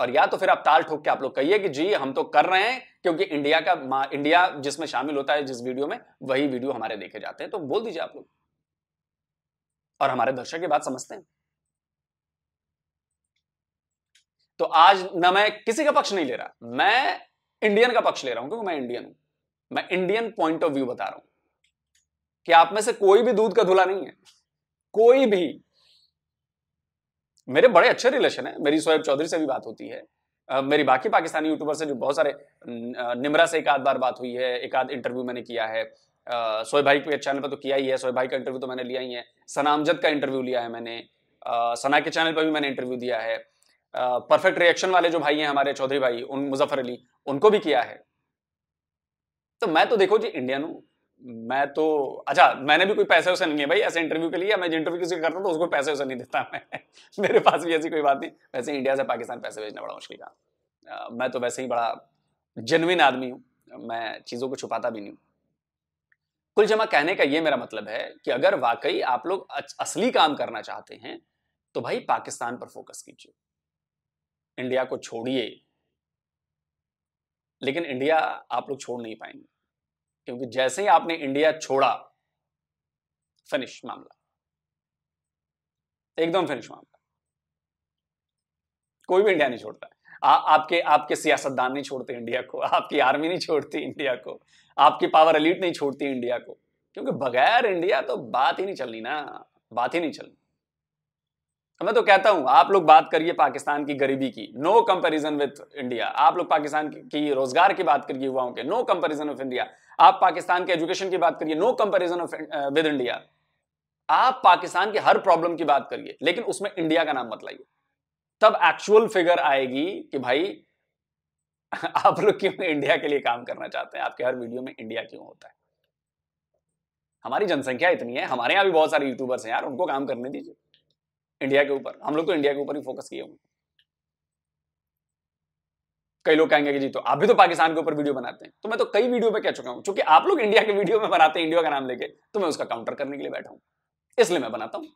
और या तो फिर आप ताल ठोक के आप लोग कहिए कि जी हम तो कर रहे हैं क्योंकि इंडिया का इंडिया जिसमें शामिल होता है जिस वीडियो में वही वीडियो हमारे देखे जाते हैं तो बोल दीजिए आप लोग और हमारे दर्शक की बात समझते हैं तो आज न मैं किसी का पक्ष नहीं ले रहा मैं इंडियन का पक्ष ले रहा हूं क्योंकि मैं इंडियन हूं मैं इंडियन पॉइंट ऑफ व्यू बता रहा हूं कि आप में से कोई भी दूध का धुला नहीं है कोई भी मेरे बड़े अच्छे रिलेशन है मेरी सोएब चौधरी से भी बात होती है Uh, मेरी बाकी पाकिस्तानी यूट्यूबर से जो बहुत सारे निमरा से एक आध बार बात हुई है एक आध इंटरव्यू मैंने किया है सोए भाई के चैनल पर तो किया ही है सोए भाई का इंटरव्यू तो मैंने लिया ही है सना का इंटरव्यू लिया है मैंने सना के चैनल पर भी मैंने इंटरव्यू दिया है परफेक्ट रिएक्शन वाले जो भाई हैं हमारे चौधरी भाई उन मुजफ्फर अली उनको भी किया है तो मैं तो देखो जी इंडियन हूँ मैं तो अच्छा मैंने भी कोई पैसे वैसे नहीं लिए भाई ऐसे इंटरव्यू के लिए मैं इंटरव्यू किसी करता तो उसको पैसे वैसे नहीं देता मैं *laughs* मेरे पास भी ऐसी कोई बात नहीं वैसे इंडिया से पाकिस्तान पैसे भेजना बड़ा मुश्किल का मैं तो वैसे ही बड़ा जेनविन आदमी हूँ मैं चीज़ों को छुपाता भी नहीं हूँ कुल जमा कहने का ये मेरा मतलब है कि अगर वाकई आप लोग असली काम करना चाहते हैं तो भाई पाकिस्तान पर फोकस कीजिए इंडिया को छोड़िए लेकिन इंडिया आप लोग छोड़ नहीं पाएंगे क्योंकि जैसे ही आपने इंडिया छोड़ा फिनिश मामला एकदम फिनिश मामला कोई भी इंडिया नहीं छोड़ता आ, आपके आपके सियासतदान नहीं छोड़ते इंडिया को आपकी आर्मी नहीं छोड़ती इंडिया को आपकी पावर अलीट नहीं छोड़ती इंडिया को क्योंकि बगैर इंडिया तो बात ही नहीं चलनी ना बात ही नहीं चलनी मैं तो कहता हूं आप लोग बात करिए पाकिस्तान की गरीबी की नो कंपैरिजन विद इंडिया आप लोग पाकिस्तान की रोजगार की बात करिए युवाओं के नो कंपैरिजन ऑफ इंडिया आप पाकिस्तान के एजुकेशन की बात करिए no comparison of with India आप पाकिस्तान के हर प्रॉब्लम की बात करिए लेकिन उसमें इंडिया का नाम मत लाइए तब एक्चुअल फिगर आएगी कि भाई *laughs* आप लोग क्यों इंडिया के लिए काम करना चाहते हैं आपके हर वीडियो में इंडिया क्यों होता है हमारी जनसंख्या इतनी है हमारे यहां भी बहुत सारे यूट्यूबर्स हैं यार उनको काम करने दीजिए इंडिया के ऊपर हम लोग तो इंडिया के ऊपर ही फोकस किए होंगे कई लोग कहेंगे कि जी तो आप भी तो पाकिस्तान के ऊपर वीडियो बनाते हैं तो मैं तो कई वीडियो में कह चुका हूं क्योंकि आप लोग इंडिया के वीडियो में बनाते हैं इंडिया का नाम लेके तो मैं उसका काउंटर करने के लिए बैठा हूं इसलिए मैं बनाता हूं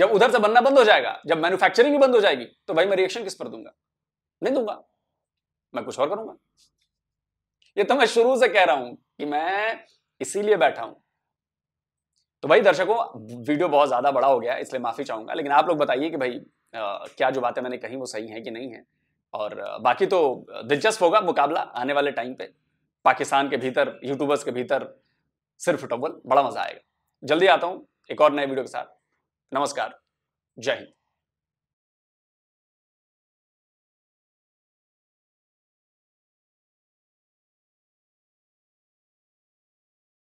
जब उधर से बनना बंद हो जाएगा जब मैन्युफैक्चरिंग बंद हो जाएगी तो भाई मैं रिएक्शन किस पर दूंगा नहीं दूंगा मैं कुछ और करूंगा ये तो मैं शुरू से कह रहा हूं कि मैं इसीलिए बैठा हूं तो भाई दर्शकों वीडियो बहुत ज़्यादा बड़ा हो गया इसलिए माफ़ी चाहूँगा लेकिन आप लोग बताइए कि भाई आ, क्या जो बातें मैंने कही वो सही है कि नहीं है और बाकी तो दिलचस्प होगा मुकाबला आने वाले टाइम पे पाकिस्तान के भीतर यूट्यूबर्स के भीतर सिर्फ टब्बल बड़ा मज़ा आएगा जल्दी आता हूँ एक और नए वीडियो के साथ नमस्कार जय हिंद